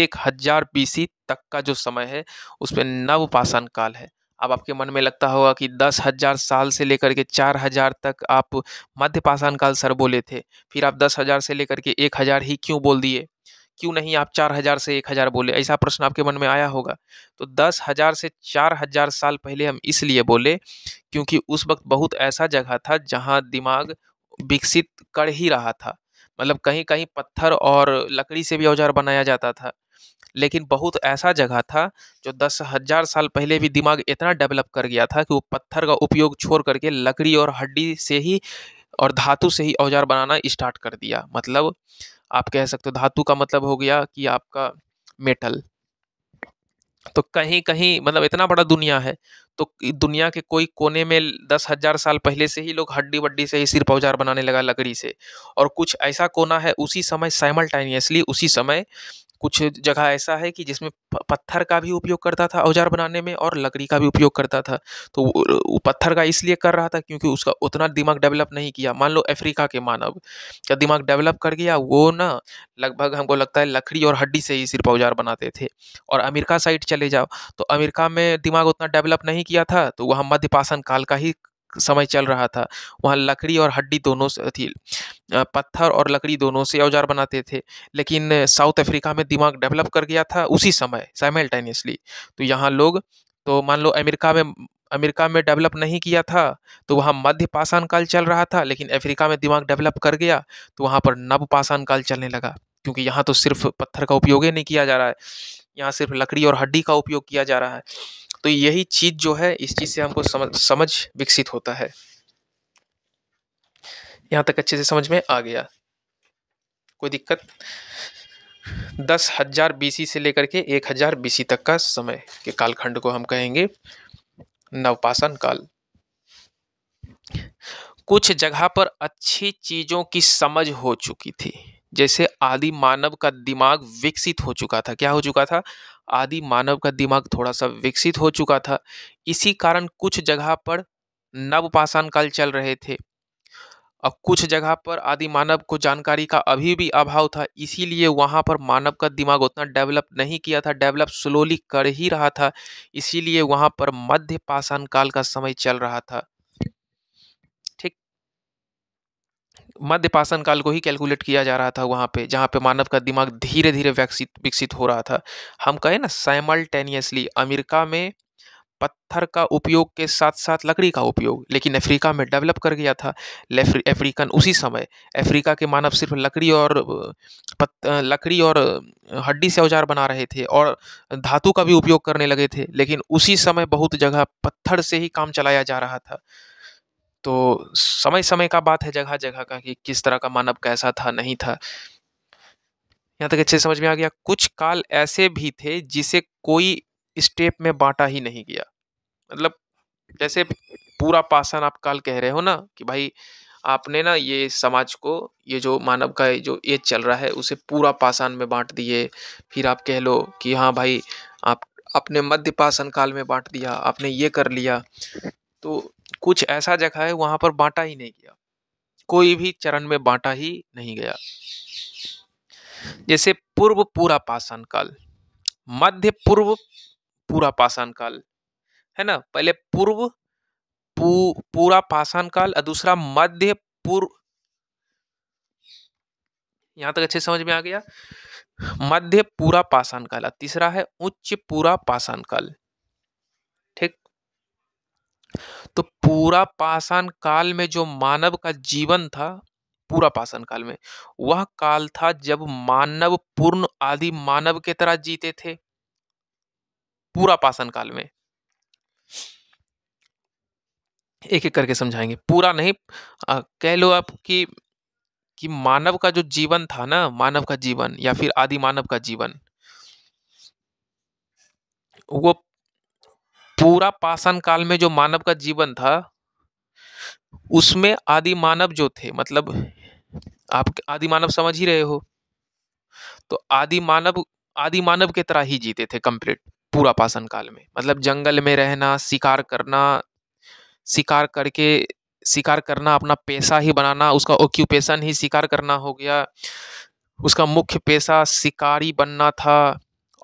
एक हजार बीसी तक का जो समय है उसमें नव पाषाण काल है अब आपके मन में लगता होगा कि दस हजार साल से लेकर के चार हजार तक आप मध्य पाषाण काल सर बोले थे फिर आप दस हजार से लेकर के एक हजार ही क्यों बोल दिए क्यों नहीं आप चार हजार से एक हजार बोले ऐसा प्रश्न आपके मन में आया होगा तो दस हजार से चार हजार साल पहले हम इसलिए बोले क्योंकि उस वक्त बहुत ऐसा जगह था जहाँ दिमाग विकसित कर ही रहा था मतलब कहीं कहीं पत्थर और लकड़ी से भी औजार बनाया जाता था लेकिन बहुत ऐसा जगह था जो दस हजार साल पहले भी दिमाग इतना डेवलप कर गया था कि वो पत्थर का उपयोग छोड़ करके लकड़ी और हड्डी से ही और धातु से ही औजार बनाना स्टार्ट कर दिया मतलब आप कह सकते हो धातु का मतलब हो गया कि आपका मेटल तो कहीं कहीं मतलब इतना बड़ा दुनिया है तो दुनिया के कोई कोने में दस हजार साल पहले से ही लोग हड्डी बड्डी से ही सिर पौजार बनाने लगा लकड़ी से और कुछ ऐसा कोना है उसी समय साइमल्टेनियसली उसी समय कुछ जगह ऐसा है कि जिसमें पत्थर का भी उपयोग करता था औजार बनाने में और लकड़ी का भी उपयोग करता था तो वो पत्थर का इसलिए कर रहा था क्योंकि उसका उतना दिमाग डेवलप नहीं किया मान लो अफ्रीका के मानव का दिमाग डेवलप कर गया वो ना लगभग हमको लगता है लकड़ी और हड्डी से ही सिर्फ औजार बनाते थे और अमेरिका साइड चले जाओ तो अमेरिका में दिमाग उतना डेवलप नहीं किया था तो वहाँ मध्यपाषण काल का ही समय चल रहा था वहाँ लकड़ी और हड्डी दोनों से थी पत्थर और लकड़ी दोनों से औजार बनाते थे लेकिन साउथ अफ्रीका में दिमाग डेवलप कर गया था उसी समय साइमल्टेनियसली तो यहाँ लोग तो मान लो अमेरिका में अमेरिका में डेवलप नहीं किया था तो वहाँ मध्य पाषाण काल चल रहा था लेकिन अफ्रीका में दिमाग डेवलप कर गया तो वहाँ पर नव पाषाण काल चलने लगा क्योंकि यहाँ तो सिर्फ पत्थर का उपयोग ही नहीं किया जा रहा है यहाँ सिर्फ लकड़ी और हड्डी का उपयोग किया जा रहा है तो यही चीज जो है इस चीज से हमको समझ समझ विकसित होता है यहां तक अच्छे से समझ में आ गया कोई दिक्कत दस हजार बीसी से लेकर के एक हजार बीसी तक का समय के कालखंड को हम कहेंगे नवपाषाण काल कुछ जगह पर अच्छी चीजों की समझ हो चुकी थी जैसे आदि मानव का दिमाग विकसित हो चुका था क्या हो चुका था आदि मानव का दिमाग थोड़ा सा विकसित हो चुका था इसी कारण कुछ जगह पर नवपाषाण काल चल रहे थे और कुछ जगह पर आदि मानव को जानकारी का अभी भी अभाव था इसीलिए वहाँ पर मानव का दिमाग उतना डेवलप नहीं किया था डेवलप स्लोली कर ही रहा था इसीलिए वहाँ पर मध्य पाषाण काल का समय चल रहा था मध्य काल को ही कैलकुलेट किया जा रहा था वहाँ पे जहाँ पे मानव का दिमाग धीरे धीरे विकसित विकसित हो रहा था हम कहें ना साइमल्टेनियसली अमेरिका में पत्थर का उपयोग के साथ साथ लकड़ी का उपयोग लेकिन अफ्रीका में डेवलप कर गया था अफ्रीकन उसी समय अफ्रीका के मानव सिर्फ लकड़ी और पत, लकड़ी और हड्डी से औजार बना रहे थे और धातु का भी उपयोग करने लगे थे लेकिन उसी समय बहुत जगह पत्थर से ही काम चलाया जा रहा था तो समय समय का बात है जगह जगह का कि किस तरह का मानव कैसा था नहीं था यहाँ तक अच्छे समझ में आ गया कुछ काल ऐसे भी थे जिसे कोई स्टेप में बांटा ही नहीं गया मतलब जैसे पूरा पाषाण आप काल कह रहे हो ना कि भाई आपने ना ये समाज को ये जो मानव का जो एज चल रहा है उसे पूरा पाषाण में बांट दिए फिर आप कह लो कि हाँ भाई आप अपने मध्य पाषाण काल में बांट दिया आपने ये कर लिया तो कुछ ऐसा जगह है वहां पर बांटा ही नहीं गया कोई भी चरण में बांटा ही नहीं गया जैसे पूर्व पूरा पाषाण काल मध्य पूर्व पूरा पाषाण काल है ना पहले पूर्व पू, पूरा पाषाण काल और दूसरा मध्य पूर्व यहां तक अच्छे समझ में आ गया मध्य पूरा पाषाण काल तीसरा है उच्च पूरा पाषाण काल तो पूरा पाषाण काल में जो मानव का जीवन था पूरा पाषाण काल में वह काल था जब मानव पूर्ण आदि मानव के तरह जीते थे पूरा पाषाण काल में एक एक करके समझाएंगे पूरा नहीं आ, कह लो आप कि कि मानव का जो जीवन था ना मानव का जीवन या फिर आदि मानव का जीवन वो पूरा पाषाण काल में जो मानव का जीवन था उसमें आदि मानव जो थे मतलब आप आदि मानव समझ ही रहे हो तो आदि मानव आदि मानव के तरह ही जीते थे कंप्लीट पूरा पाषाण काल में मतलब जंगल में रहना शिकार करना शिकार करके शिकार करना अपना पेशा ही बनाना उसका ऑक्यूपेशन ही शिकार करना हो गया उसका मुख्य पेशा शिकारी बनना था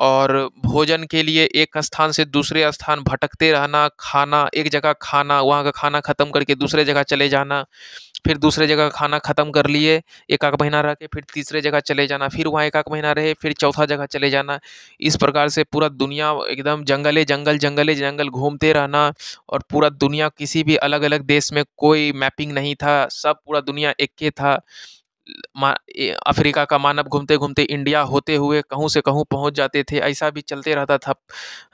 और भोजन के लिए एक स्थान से दूसरे स्थान भटकते रहना खाना एक जगह खाना वहाँ का खाना ख़त्म करके दूसरे जगह चले जाना फिर दूसरे जगह खाना ख़त्म कर लिए एक आध महीना रह के फिर तीसरे जगह चले जाना फिर वहाँ एक आध महीना रहे फिर चौथा जगह चले जाना इस प्रकार से पूरा दुनिया एकदम जंगले जंगल जंगले जंगल घूमते रहना और पूरा दुनिया किसी भी अलग अलग देश में कोई मैपिंग नहीं था सब पूरा दुनिया एक के था अफ्रीका का मानव घूमते घूमते इंडिया होते हुए कहूँ से कहूँ पहुँच जाते थे ऐसा भी चलते रहता था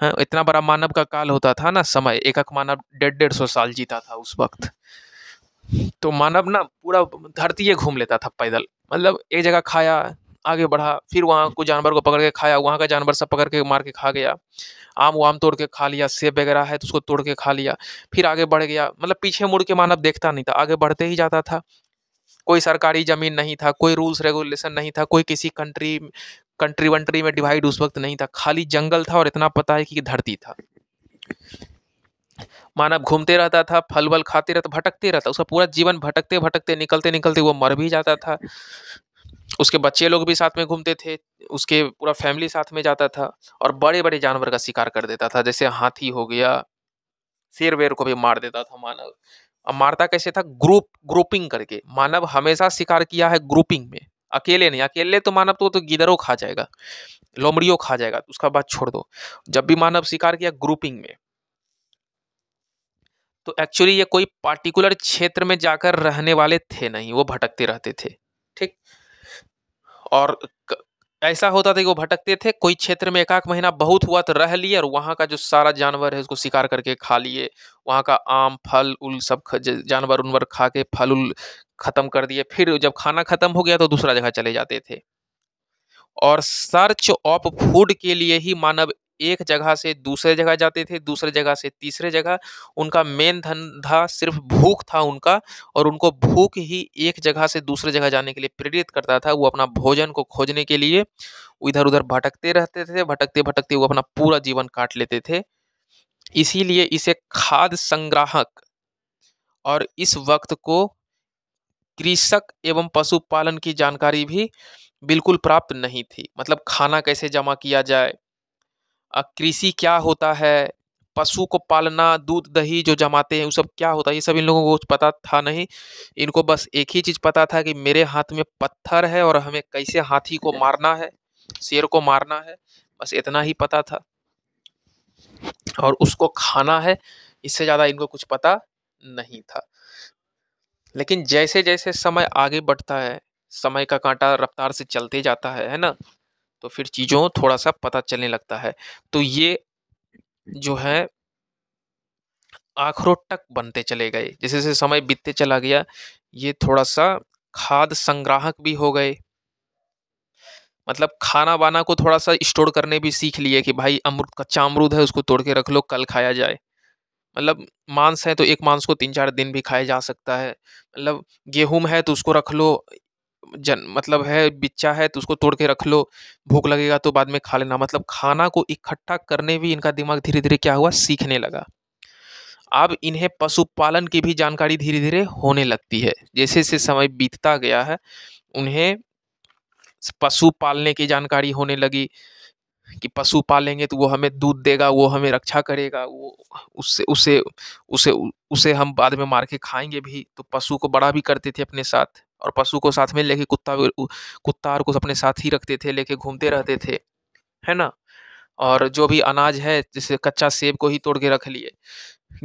हाँ, इतना बड़ा मानव का काल होता था ना समय एक एक मानव डेढ़ डेढ़ सौ साल जीता था उस वक्त तो मानव ना पूरा धरती ये घूम लेता था पैदल मतलब एक जगह खाया आगे बढ़ा फिर वहाँ को जानवर को पकड़ के खाया वहाँ का जानवर सब पकड़ के मार के खा गया आम वाम तोड़ के खा लिया सेब वगैरह है तो उसको तोड़ के खा लिया फिर आगे बढ़ गया मतलब पीछे मुड़ के मानव देखता नहीं था आगे बढ़ते ही जाता था कोई सरकारी ज़मीन नहीं था कोई रूल्स रेगुलेशन नहीं था कोई किसी कंट्री कंट्री वंट्री में डिवाइड उस वक्त नहीं था खाली जंगल था और इतना पता है कि धरती था मानव घूमते रहता था फल वल खाते रहता भटकते रहता उसका पूरा जीवन भटकते भटकते निकलते निकलते वो मर भी जाता था उसके बच्चे लोग भी साथ में घूमते थे उसके पूरा फैमिली साथ में जाता था और बड़े बड़े जानवर का शिकार कर देता था जैसे हाथी हो गया शेर वेर को भी मार देता था मानव अब मारता कैसे था ग्रुप ग्रुपिंग करके मानव हमेशा शिकार किया है ग्रुपिंग में अकेले नहीं अकेले तो मानव तो, तो गिदरों खा जाएगा लोमड़ियों खा जाएगा तो उसका बात छोड़ दो जब भी मानव शिकार किया ग्रुपिंग में तो एक्चुअली ये कोई पार्टिकुलर क्षेत्र में जाकर रहने वाले थे नहीं वो भटकते रहते थे ठीक और ऐसा होता था कि वो भटकते थे कोई क्षेत्र में एकाक महीना बहुत हुआ तो रह लिए और वहाँ का जो सारा जानवर है उसको शिकार करके खा लिए वहाँ का आम फल उल सब जानवर उनवर खा के फल उल ख़त्म कर दिए फिर जब खाना ख़त्म हो गया तो दूसरा जगह चले जाते थे और सर्च ऑफ फूड के लिए ही मानव एक जगह से दूसरे जगह जाते थे दूसरे जगह से तीसरे जगह उनका मेन धंधा सिर्फ भूख था उनका और उनको भूख ही एक जगह से दूसरे जगह जाने के लिए प्रेरित करता था वो अपना भोजन को खोजने के लिए इधर उधर भटकते रहते थे भटकते भटकते वो अपना पूरा जीवन काट लेते थे इसीलिए इसे खाद संग्राहक और इस वक्त को कृषक एवं पशुपालन की जानकारी भी बिल्कुल प्राप्त नहीं थी मतलब खाना कैसे जमा किया जाए कृषि क्या होता है पशु को पालना दूध दही जो जमाते हैं वो सब क्या होता है ये सब इन लोगों को कुछ पता था नहीं इनको बस एक ही चीज़ पता था कि मेरे हाथ में पत्थर है और हमें कैसे हाथी को मारना है शेर को मारना है बस इतना ही पता था और उसको खाना है इससे ज़्यादा इनको कुछ पता नहीं था लेकिन जैसे जैसे समय आगे बढ़ता है समय का कांटा रफ्तार से चलते जाता है है ना तो फिर चीज़ों थोड़ा सा पता चलने लगता है तो ये जो है आखरों बनते चले गए जैसे जैसे समय बीतते चला गया ये थोड़ा सा खाद संग्राहक भी हो गए मतलब खाना वाना को थोड़ा सा स्टोर करने भी सीख लिए कि भाई अमृत कच्चा अमरूद है उसको तोड़ के रख लो कल खाया जाए मतलब मांस है तो एक मांस को तीन चार दिन भी खाया जा सकता है मतलब गेहूं है तो उसको रख लो जन मतलब है बिच्चा है तो उसको तोड़ के रख लो भूख लगेगा तो बाद में खा लेना मतलब खाना को इकट्ठा करने भी इनका दिमाग धीरे धीरे क्या हुआ सीखने लगा अब इन्हें पशुपालन की भी जानकारी धीरे धीरे होने लगती है जैसे जैसे समय बीतता गया है उन्हें पशु पालने की जानकारी होने लगी कि पशु पालेंगे तो वो हमें दूध देगा वो हमें रक्षा करेगा वो उससे उसे उसे उसे हम बाद में मार के खाएंगे भी तो पशु को बड़ा भी करते थे अपने साथ और पशु को साथ में लेके कुत्ता कुत्ता और कुछ अपने साथ ही रखते थे लेके घूमते रहते थे है ना और जो भी अनाज है जैसे कच्चा सेब को ही तोड़ के रख लिए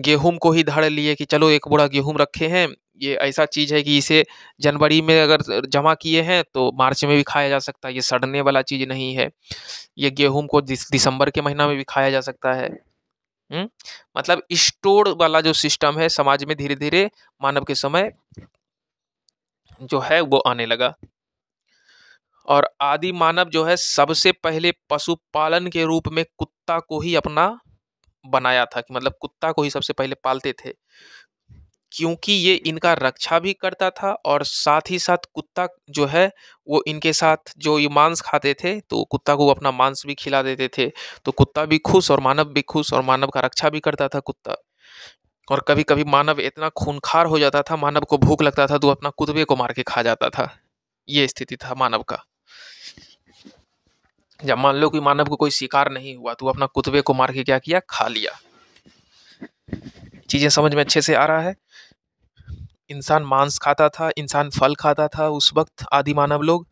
गेहूं को ही धड़ लिए कि चलो एक बोरा गेहूं रखे हैं ये ऐसा चीज़ है कि इसे जनवरी में अगर जमा किए हैं तो मार्च में भी खाया जा सकता है ये सड़ने वाला चीज़ नहीं है ये गेहूं को दिसंबर के महीना में भी खाया जा सकता है हुँ? हम्म? मतलब स्टोर वाला जो सिस्टम है समाज में धीरे धीरे मानव के समय जो है वो आने लगा और आदि मानव जो है सबसे पहले पशुपालन के रूप में कुत्ता को ही अपना बनाया था कि मतलब कुत्ता को ही सबसे पहले पालते थे क्योंकि ये इनका रक्षा भी करता था और साथ ही साथ कुत्ता जो है वो इनके साथ जो ये मांस खाते थे तो कुत्ता को अपना मांस भी खिला देते थे तो कुत्ता भी खुश और मानव भी खुश और मानव का रक्षा भी करता था कुत्ता और कभी कभी मानव इतना खूनखार हो जाता था मानव को भूख लगता था तो अपना कुतबे को मार के खा जाता था ये स्थिति था मानव का जब मान लो कि मानव को कोई शिकार नहीं हुआ तो अपना कुतबे को मार के क्या किया खा लिया चीज़ें समझ में अच्छे से आ रहा है इंसान मांस खाता था इंसान फल खाता था उस वक्त आदि मानव लोग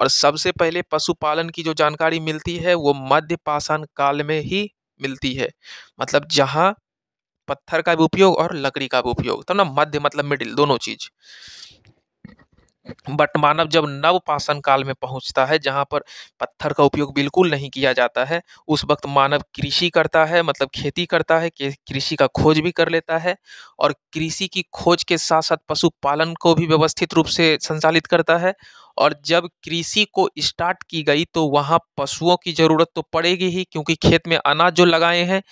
और सबसे पहले पशुपालन की जो जानकारी मिलती है वो मध्य पाषाण काल में ही मिलती है मतलब जहाँ पत्थर का भी उपयोग और लकड़ी का भी उपयोग तब तो ना मध्य मतलब मिडिल दोनों चीज बट मानव जब नव पाषण काल में पहुंचता है जहां पर पत्थर का उपयोग बिल्कुल नहीं किया जाता है उस वक्त मानव कृषि करता है मतलब खेती करता है कृषि का खोज भी कर लेता है और कृषि की खोज के साथ साथ पशुपालन को भी व्यवस्थित रूप से संचालित करता है और जब कृषि को स्टार्ट की गई तो वहाँ पशुओं की ज़रूरत तो पड़ेगी ही क्योंकि खेत में अनाज जो लगाए हैं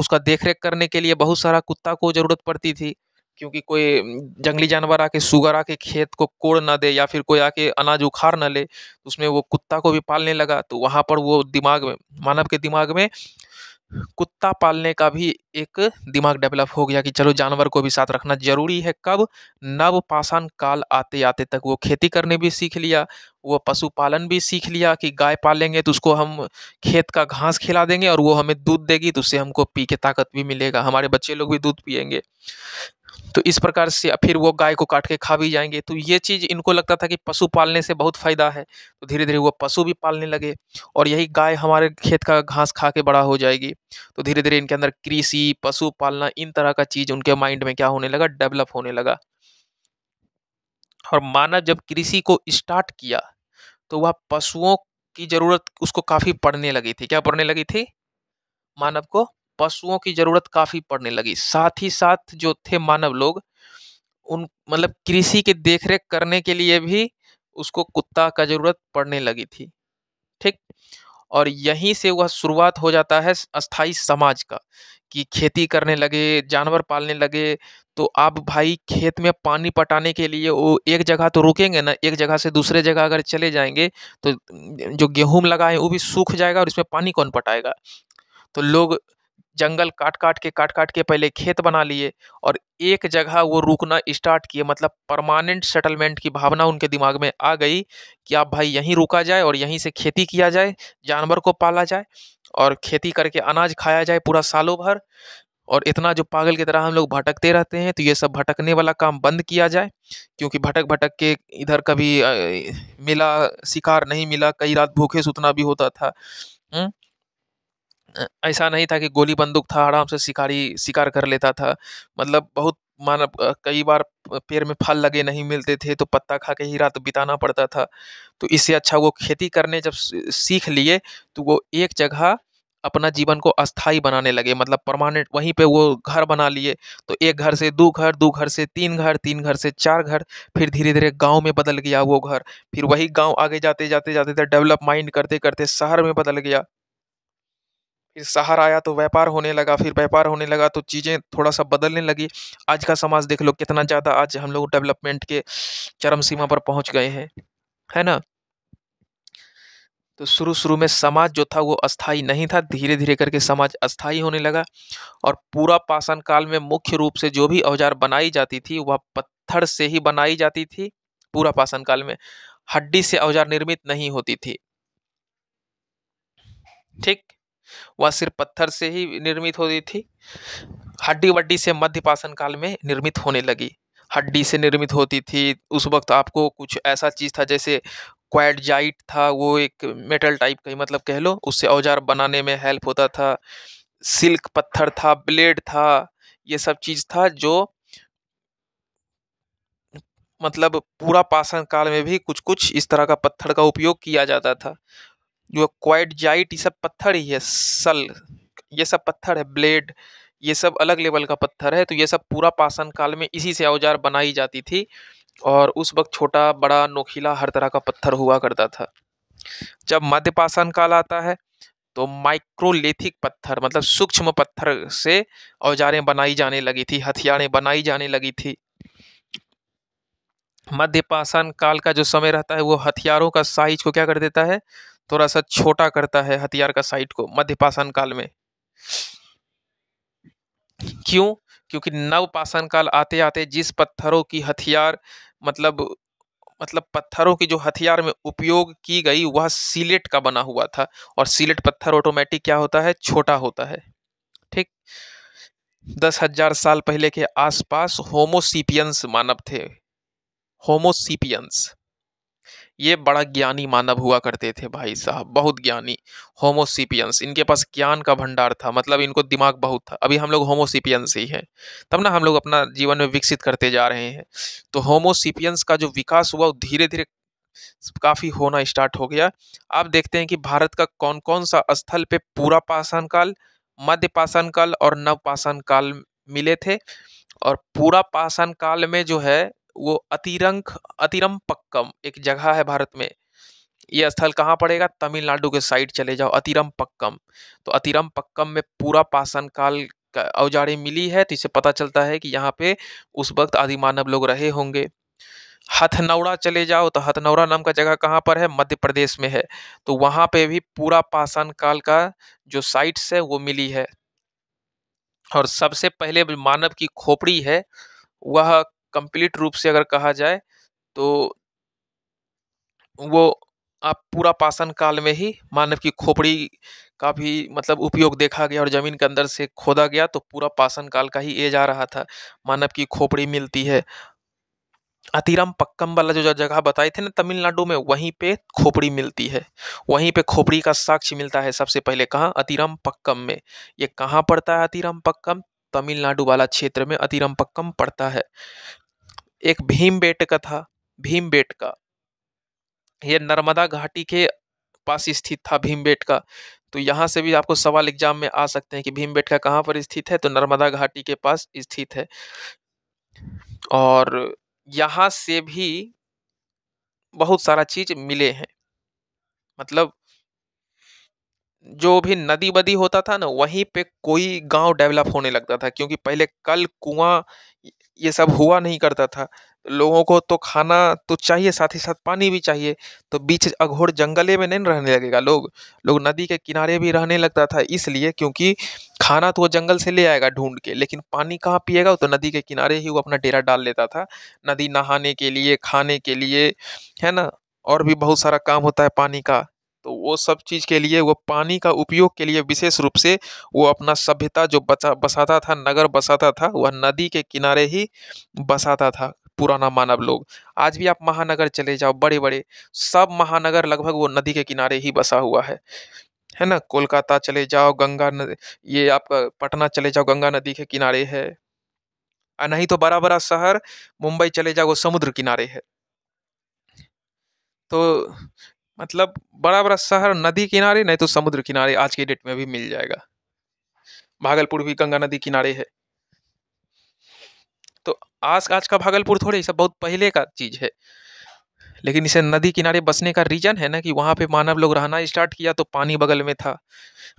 उसका देखरेख करने के लिए बहुत सारा कुत्ता को ज़रूरत पड़ती थी क्योंकि कोई जंगली जानवर आके सुगर आके खेत को कोड़ ना दे या फिर कोई आके अनाज उखाड़ ना ले तो उसमें वो कुत्ता को भी पालने लगा तो वहाँ पर वो दिमाग में मानव के दिमाग में कुत्ता पालने का भी एक दिमाग डेवलप हो गया कि चलो जानवर को भी साथ रखना जरूरी है कब नव पाषाण काल आते आते तक वो खेती करने भी सीख लिया वो पशुपालन भी सीख लिया कि गाय पालेंगे तो उसको हम खेत का घास खिला देंगे और वो हमें दूध देगी तो उससे हमको पी के ताकत भी मिलेगा हमारे बच्चे लोग भी दूध पियेंगे तो इस प्रकार से फिर वो गाय को काट के खा भी जाएंगे तो ये चीज़ इनको लगता था कि पशु पालने से बहुत फ़ायदा है तो धीरे धीरे वो पशु भी पालने लगे और यही गाय हमारे खेत का घास खा के बड़ा हो जाएगी तो धीरे धीरे इनके अंदर कृषि पशु पालना इन तरह का चीज़ उनके माइंड में क्या होने लगा डेवलप होने लगा और मानव जब कृषि को स्टार्ट किया तो वह पशुओं की ज़रूरत उसको काफ़ी पड़ने लगी थी क्या पड़ने लगी थी मानव को पशुओं की जरूरत काफी पड़ने लगी साथ ही साथ जो थे मानव लोग उन मतलब कृषि के देखरेख करने के लिए भी उसको कुत्ता का जरूरत पड़ने लगी थी ठीक और यहीं से वह शुरुआत हो जाता है अस्थाई समाज का कि खेती करने लगे जानवर पालने लगे तो आप भाई खेत में पानी पटाने के लिए वो एक जगह तो रुकेंगे ना एक जगह से दूसरे जगह अगर चले जाएंगे तो जो गेहूं लगाए वो भी सूख जाएगा और इसमें पानी कौन पटाएगा तो लोग जंगल काट काट के काट काट के पहले खेत बना लिए और एक जगह वो रुकना स्टार्ट किए मतलब परमानेंट सेटलमेंट की भावना उनके दिमाग में आ गई कि आप भाई यहीं रुका जाए और यहीं से खेती किया जाए जानवर को पाला जाए और खेती करके अनाज खाया जाए पूरा सालों भर और इतना जो पागल की तरह हम लोग भटकते रहते हैं तो ये सब भटकने वाला काम बंद किया जाए क्योंकि भटक भटक के इधर कभी मिला शिकार नहीं मिला कई रात भूखे सुतना भी होता था हुँ? ऐसा नहीं था कि गोली बंदूक था आराम से शिकारी शिकार कर लेता था मतलब बहुत मानव कई बार पेड़ में फल लगे नहीं मिलते थे तो पत्ता खा के ही रात बिताना पड़ता था तो इससे अच्छा वो खेती करने जब सीख लिए तो वो एक जगह अपना जीवन को अस्थाई बनाने लगे मतलब परमानेंट वहीं पे वो घर बना लिए तो एक घर से दो घर दो घर से तीन घर तीन घर से चार घर फिर धीरे धीरे गांव में बदल गया वो घर फिर वही गांव आगे जाते जाते जाते डेवलप माइंड करते करते शहर में बदल गया फिर सहार आया तो व्यापार होने लगा फिर व्यापार होने लगा तो चीज़ें थोड़ा सा बदलने लगी आज का समाज देख लो कितना ज़्यादा आज हम लोग डेवलपमेंट के चरम सीमा पर पहुंच गए हैं है ना तो शुरू शुरू में समाज जो था वो अस्थाई नहीं था धीरे धीरे करके समाज अस्थाई होने लगा और पूरा पाषाण काल में मुख्य रूप से जो भी औजार बनाई जाती थी वह पत्थर से ही बनाई जाती थी पूरा पाषाण काल में हड्डी से औजार निर्मित नहीं होती थी ठीक वह सिर्फ पत्थर से ही निर्मित होती थी हड्डी वड्डी से मध्य पाषाण काल में निर्मित होने लगी हड्डी से निर्मित होती थी उस वक्त आपको कुछ ऐसा चीज़ था जैसे क्वाडजाइट था वो एक मेटल टाइप का ही मतलब कह लो उससे औजार बनाने में हेल्प होता था सिल्क पत्थर था ब्लेड था ये सब चीज़ था जो मतलब पूरा पाषाण काल में भी कुछ कुछ इस तरह का पत्थर का उपयोग किया जाता था जो क्वाइट जाइट ये सब पत्थर ही है सल ये सब पत्थर है ब्लेड ये सब अलग लेवल का पत्थर है तो ये सब पूरा पाषाण काल में इसी से औजार बनाई जाती थी और उस वक्त छोटा बड़ा नोखीला हर तरह का पत्थर हुआ करता था जब मध्य पाषाण काल आता है तो माइक्रोलेथिक पत्थर मतलब सूक्ष्म पत्थर से औजारें बनाई जाने लगी थी हथियारें बनाई जाने लगी थी मध्य पाषाण काल का जो समय रहता है वो हथियारों का साइज को क्या कर देता है थोड़ा सा छोटा करता है हथियार का साइट को मध्यपाषाण काल में क्यों क्योंकि नव पाषाण काल आते आते जिस पत्थरों की हथियार मतलब मतलब पत्थरों की जो हथियार में उपयोग की गई वह सिलेट का बना हुआ था और सिलेट पत्थर ऑटोमेटिक क्या होता है छोटा होता है ठीक दस हजार साल पहले के आसपास होमोसिपियंस मानव थे होमोसिपियंस ये बड़ा ज्ञानी मानव हुआ करते थे भाई साहब बहुत ज्ञानी होमोसिपियंस इनके पास ज्ञान का भंडार था मतलब इनको दिमाग बहुत था अभी हम लोग होमोसिपियंस ही हैं तब ना हम लोग अपना जीवन में विकसित करते जा रहे हैं तो होमोसिपियंस का जो विकास हुआ वो धीरे धीरे काफ़ी होना स्टार्ट हो गया आप देखते हैं कि भारत का कौन कौन सा स्थल पे पूरा पाषाण काल मध्य पाषाण काल और नव पाषाण काल मिले थे और पूरा पाषाण काल में जो है वो अतिरंक अतिरम पक्कम एक जगह है भारत में यह स्थल कहाँ पड़ेगा तमिलनाडु के साइड चले जाओ अतिरम पक्कम तो अतिरम पक्कम में पूरा पाषाण काल का औजारे मिली है तो इसे पता चलता है कि यहाँ पे उस वक्त आदि मानव लोग रहे होंगे हथनौड़ा चले जाओ तो हथनौड़ा नाम का जगह कहाँ पर है मध्य प्रदेश में है तो वहाँ पे भी पूरा पाषाण काल का जो साइट्स है वो मिली है और सबसे पहले मानव की खोपड़ी है वह कंप्लीट रूप से अगर कहा जाए तो वो आप पूरा पाषाण काल में ही मानव की खोपड़ी का भी मतलब उपयोग देखा गया और ज़मीन के अंदर से खोदा गया तो पूरा पाषाण काल का ही एज आ रहा था मानव की खोपड़ी मिलती है अतिराम पक्कम वाला जो जगह बताए थे ना तमिलनाडु में वहीं पे खोपड़ी मिलती है वहीं पे खोपड़ी का साक्ष्य मिलता है सबसे पहले कहाँ अतिराम पक्कम में ये कहाँ पड़ता है अतिराम पक्कम तमिलनाडु वाला क्षेत्र में अतिरम पक्कम पड़ता है एक भीम बेट का था भीम बेट का यह नर्मदा घाटी के पास स्थित था भीम बेट का तो यहाँ से भी आपको सवाल एग्जाम में आ सकते हैं कि भीम बेट का कहाँ पर स्थित है तो नर्मदा घाटी के पास स्थित है और यहाँ से भी बहुत सारा चीज मिले हैं मतलब जो भी नदी बदी होता था ना वहीं पे कोई गांव डेवलप होने लगता था क्योंकि पहले कल कुआं ये सब हुआ नहीं करता था लोगों को तो खाना तो चाहिए साथ ही साथ पानी भी चाहिए तो बीच अघोर जंगले में नहीं रहने लगेगा लोग लोग नदी के किनारे भी रहने लगता था इसलिए क्योंकि खाना तो वो जंगल से ले आएगा ढूंढ के लेकिन पानी कहाँ पिएगा तो नदी के किनारे ही वो अपना डेरा डाल लेता था नदी नहाने के लिए खाने के लिए है ना और भी बहुत सारा काम होता है पानी का तो वो सब चीज़ के लिए वो पानी का उपयोग के लिए विशेष रूप से वो अपना सभ्यता जो बचा बसाता था नगर बसाता था वह नदी के किनारे ही बसाता था पुराना मानव लोग आज भी आप महानगर चले जाओ बड़े बड़े सब महानगर लगभग वो नदी के किनारे ही बसा हुआ है है ना कोलकाता चले जाओ गंगा नदी ये आपका पटना चले जाओ गंगा नदी के किनारे है और नहीं तो बड़ा बड़ा शहर मुंबई चले जाओ वो समुद्र किनारे है तो मतलब बड़ा बड़ा शहर नदी किनारे नहीं तो समुद्र किनारे आज के डेट में भी मिल जाएगा भागलपुर भी गंगा नदी किनारे है तो आज आज का भागलपुर थोड़े सब बहुत पहले का चीज़ है लेकिन इसे नदी किनारे बसने का रीजन है ना कि वहां पे मानव लोग रहना स्टार्ट किया तो पानी बगल में था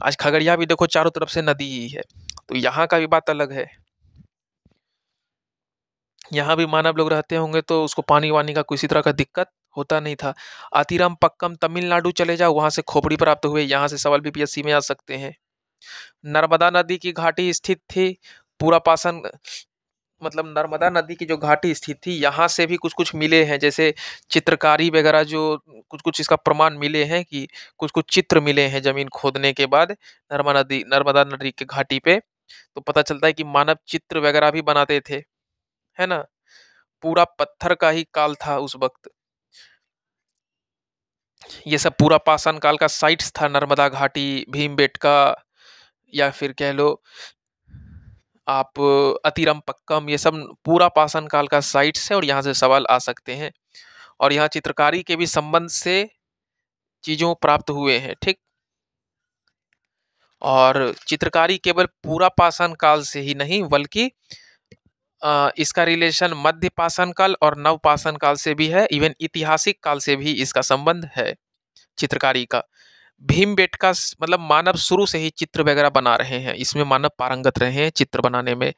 आज खगड़िया भी देखो चारों तरफ से नदी ही है तो यहाँ का भी बात अलग है यहाँ भी मानव लोग रहते होंगे तो उसको पानी वानी का किसी तरह का दिक्कत होता नहीं था आतिराम पक्कम तमिलनाडु चले जाओ वहाँ से खोपड़ी प्राप्त हुए यहाँ से सवाल बीपीएससी में आ सकते हैं नर्मदा नदी की घाटी स्थित थी पूरा पासन मतलब नर्मदा नदी की जो घाटी स्थित थी यहाँ से भी कुछ कुछ मिले हैं जैसे चित्रकारी वगैरह जो कुछ कुछ इसका प्रमाण मिले हैं कि कुछ कुछ चित्र मिले हैं जमीन खोदने के बाद नर्मदा नदी नर्मदा नदी के घाटी पे तो पता चलता है कि मानव चित्र वगैरह भी बनाते थे है ना पूरा पत्थर का ही काल था उस वक्त ये सब पूरा पाषाण काल का साइट्स था नर्मदा घाटी भीम बेटका या फिर कह लो आप अतिरम पक्कम ये सब पूरा पाषाण काल का साइट्स है और यहाँ से सवाल आ सकते हैं और यहाँ चित्रकारी के भी संबंध से चीज़ों प्राप्त हुए हैं ठीक और चित्रकारी केवल पूरा पाषाण काल से ही नहीं बल्कि इसका रिलेशन मध्य पाषण काल और नव पाषण काल से भी है इवन ऐतिहासिक काल से भी इसका संबंध है चित्रकारी का भीम बेटका मतलब मानव शुरू से ही चित्र वगैरह बना रहे हैं इसमें मानव पारंगत रहे हैं चित्र बनाने में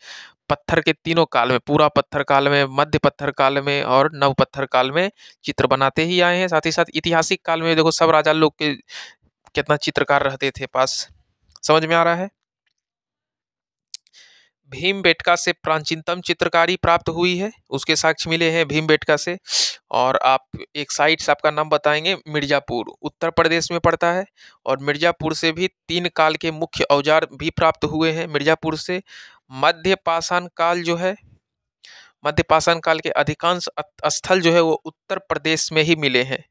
पत्थर के तीनों काल में पूरा पत्थर काल में मध्य पत्थर काल में और नव पत्थर काल में चित्र बनाते ही आए हैं साथ ही साथ ऐतिहासिक काल में देखो सब राजा लोग के कितना चित्रकार रहते थे पास समझ में आ रहा है भीम बेटका से प्राचीनतम चित्रकारी प्राप्त हुई है उसके साक्ष्य मिले हैं भीम बेटका से और आप एक साइट से आपका नाम बताएंगे मिर्जापुर उत्तर प्रदेश में पड़ता है और मिर्जापुर से भी तीन काल के मुख्य औजार भी प्राप्त हुए हैं मिर्जापुर से मध्य पाषाण काल जो है मध्य पाषाण काल के अधिकांश स्थल जो है वो उत्तर प्रदेश में ही मिले हैं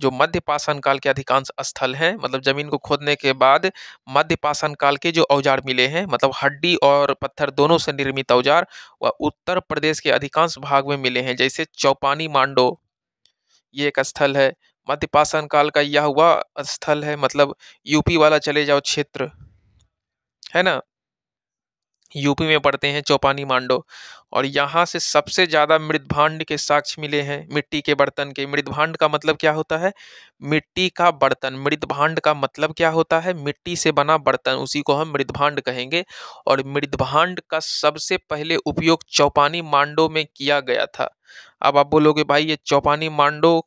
जो मध्य पाषाण काल के अधिकांश स्थल हैं मतलब जमीन को खोदने के बाद मध्य पाषाण काल के जो औजार मिले हैं मतलब हड्डी और पत्थर दोनों से निर्मित औजार वह उत्तर प्रदेश के अधिकांश भाग में मिले हैं जैसे चौपानी मांडो ये एक स्थल है मध्य पाषाण काल का यह हुआ स्थल है मतलब यूपी वाला चले जाओ क्षेत्र है ना यूपी में पड़ते हैं चौपानी मांडो और यहाँ से सबसे ज़्यादा मृदभांड के साक्ष्य मिले हैं मिट्टी के बर्तन के मृदभांड का मतलब क्या होता है मिट्टी का बर्तन मृदभांड का मतलब क्या होता है मिट्टी से बना बर्तन उसी को हम मृदभांड कहेंगे और मृदभांड का सबसे पहले उपयोग चौपानी मांडो में किया गया था अब आप बोलोगे भाई ये चौपानी मांडो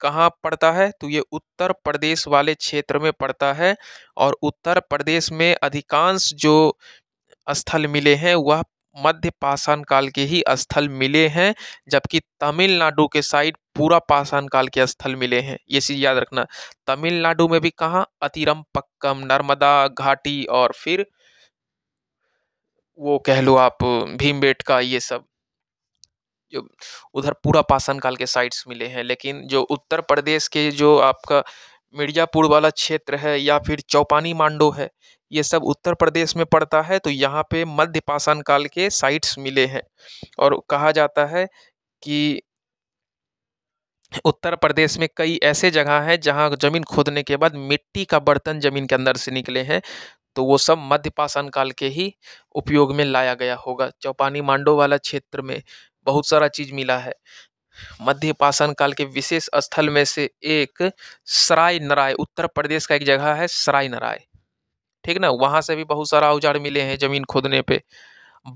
कहाँ पड़ता है तो ये उत्तर प्रदेश वाले क्षेत्र में पड़ता है और उत्तर प्रदेश में अधिकांश जो स्थल मिले हैं वह मध्य पाषाण काल के ही स्थल मिले हैं जबकि तमिलनाडु के साइड पूरा पाषाण काल के स्थल मिले हैं ये चीज़ याद रखना तमिलनाडु में भी कहाँ अतिरम पक्कम नर्मदा घाटी और फिर वो कह लो आप भीमबेट का ये सब जो उधर पूरा पाषाण काल के साइट्स मिले हैं लेकिन जो उत्तर प्रदेश के जो आपका मिर्जापुर वाला क्षेत्र है या फिर चौपानी मांडो है ये सब उत्तर प्रदेश में पड़ता है तो यहाँ पे मध्य पाषाण काल के साइट्स मिले हैं और कहा जाता है कि उत्तर प्रदेश में कई ऐसे जगह हैं जहाँ ज़मीन खोदने के बाद मिट्टी का बर्तन ज़मीन के अंदर से निकले हैं तो वो सब मध्य पाषाण काल के ही उपयोग में लाया गया होगा चौपानी मांडो वाला क्षेत्र में बहुत सारा चीज़ मिला है मध्य पाषाण काल के विशेष स्थल में से एक सराय नराय उत्तर प्रदेश का एक जगह है सराय नराय ठीक ना वहाँ से भी बहुत सारा औजार मिले हैं ज़मीन खोदने पे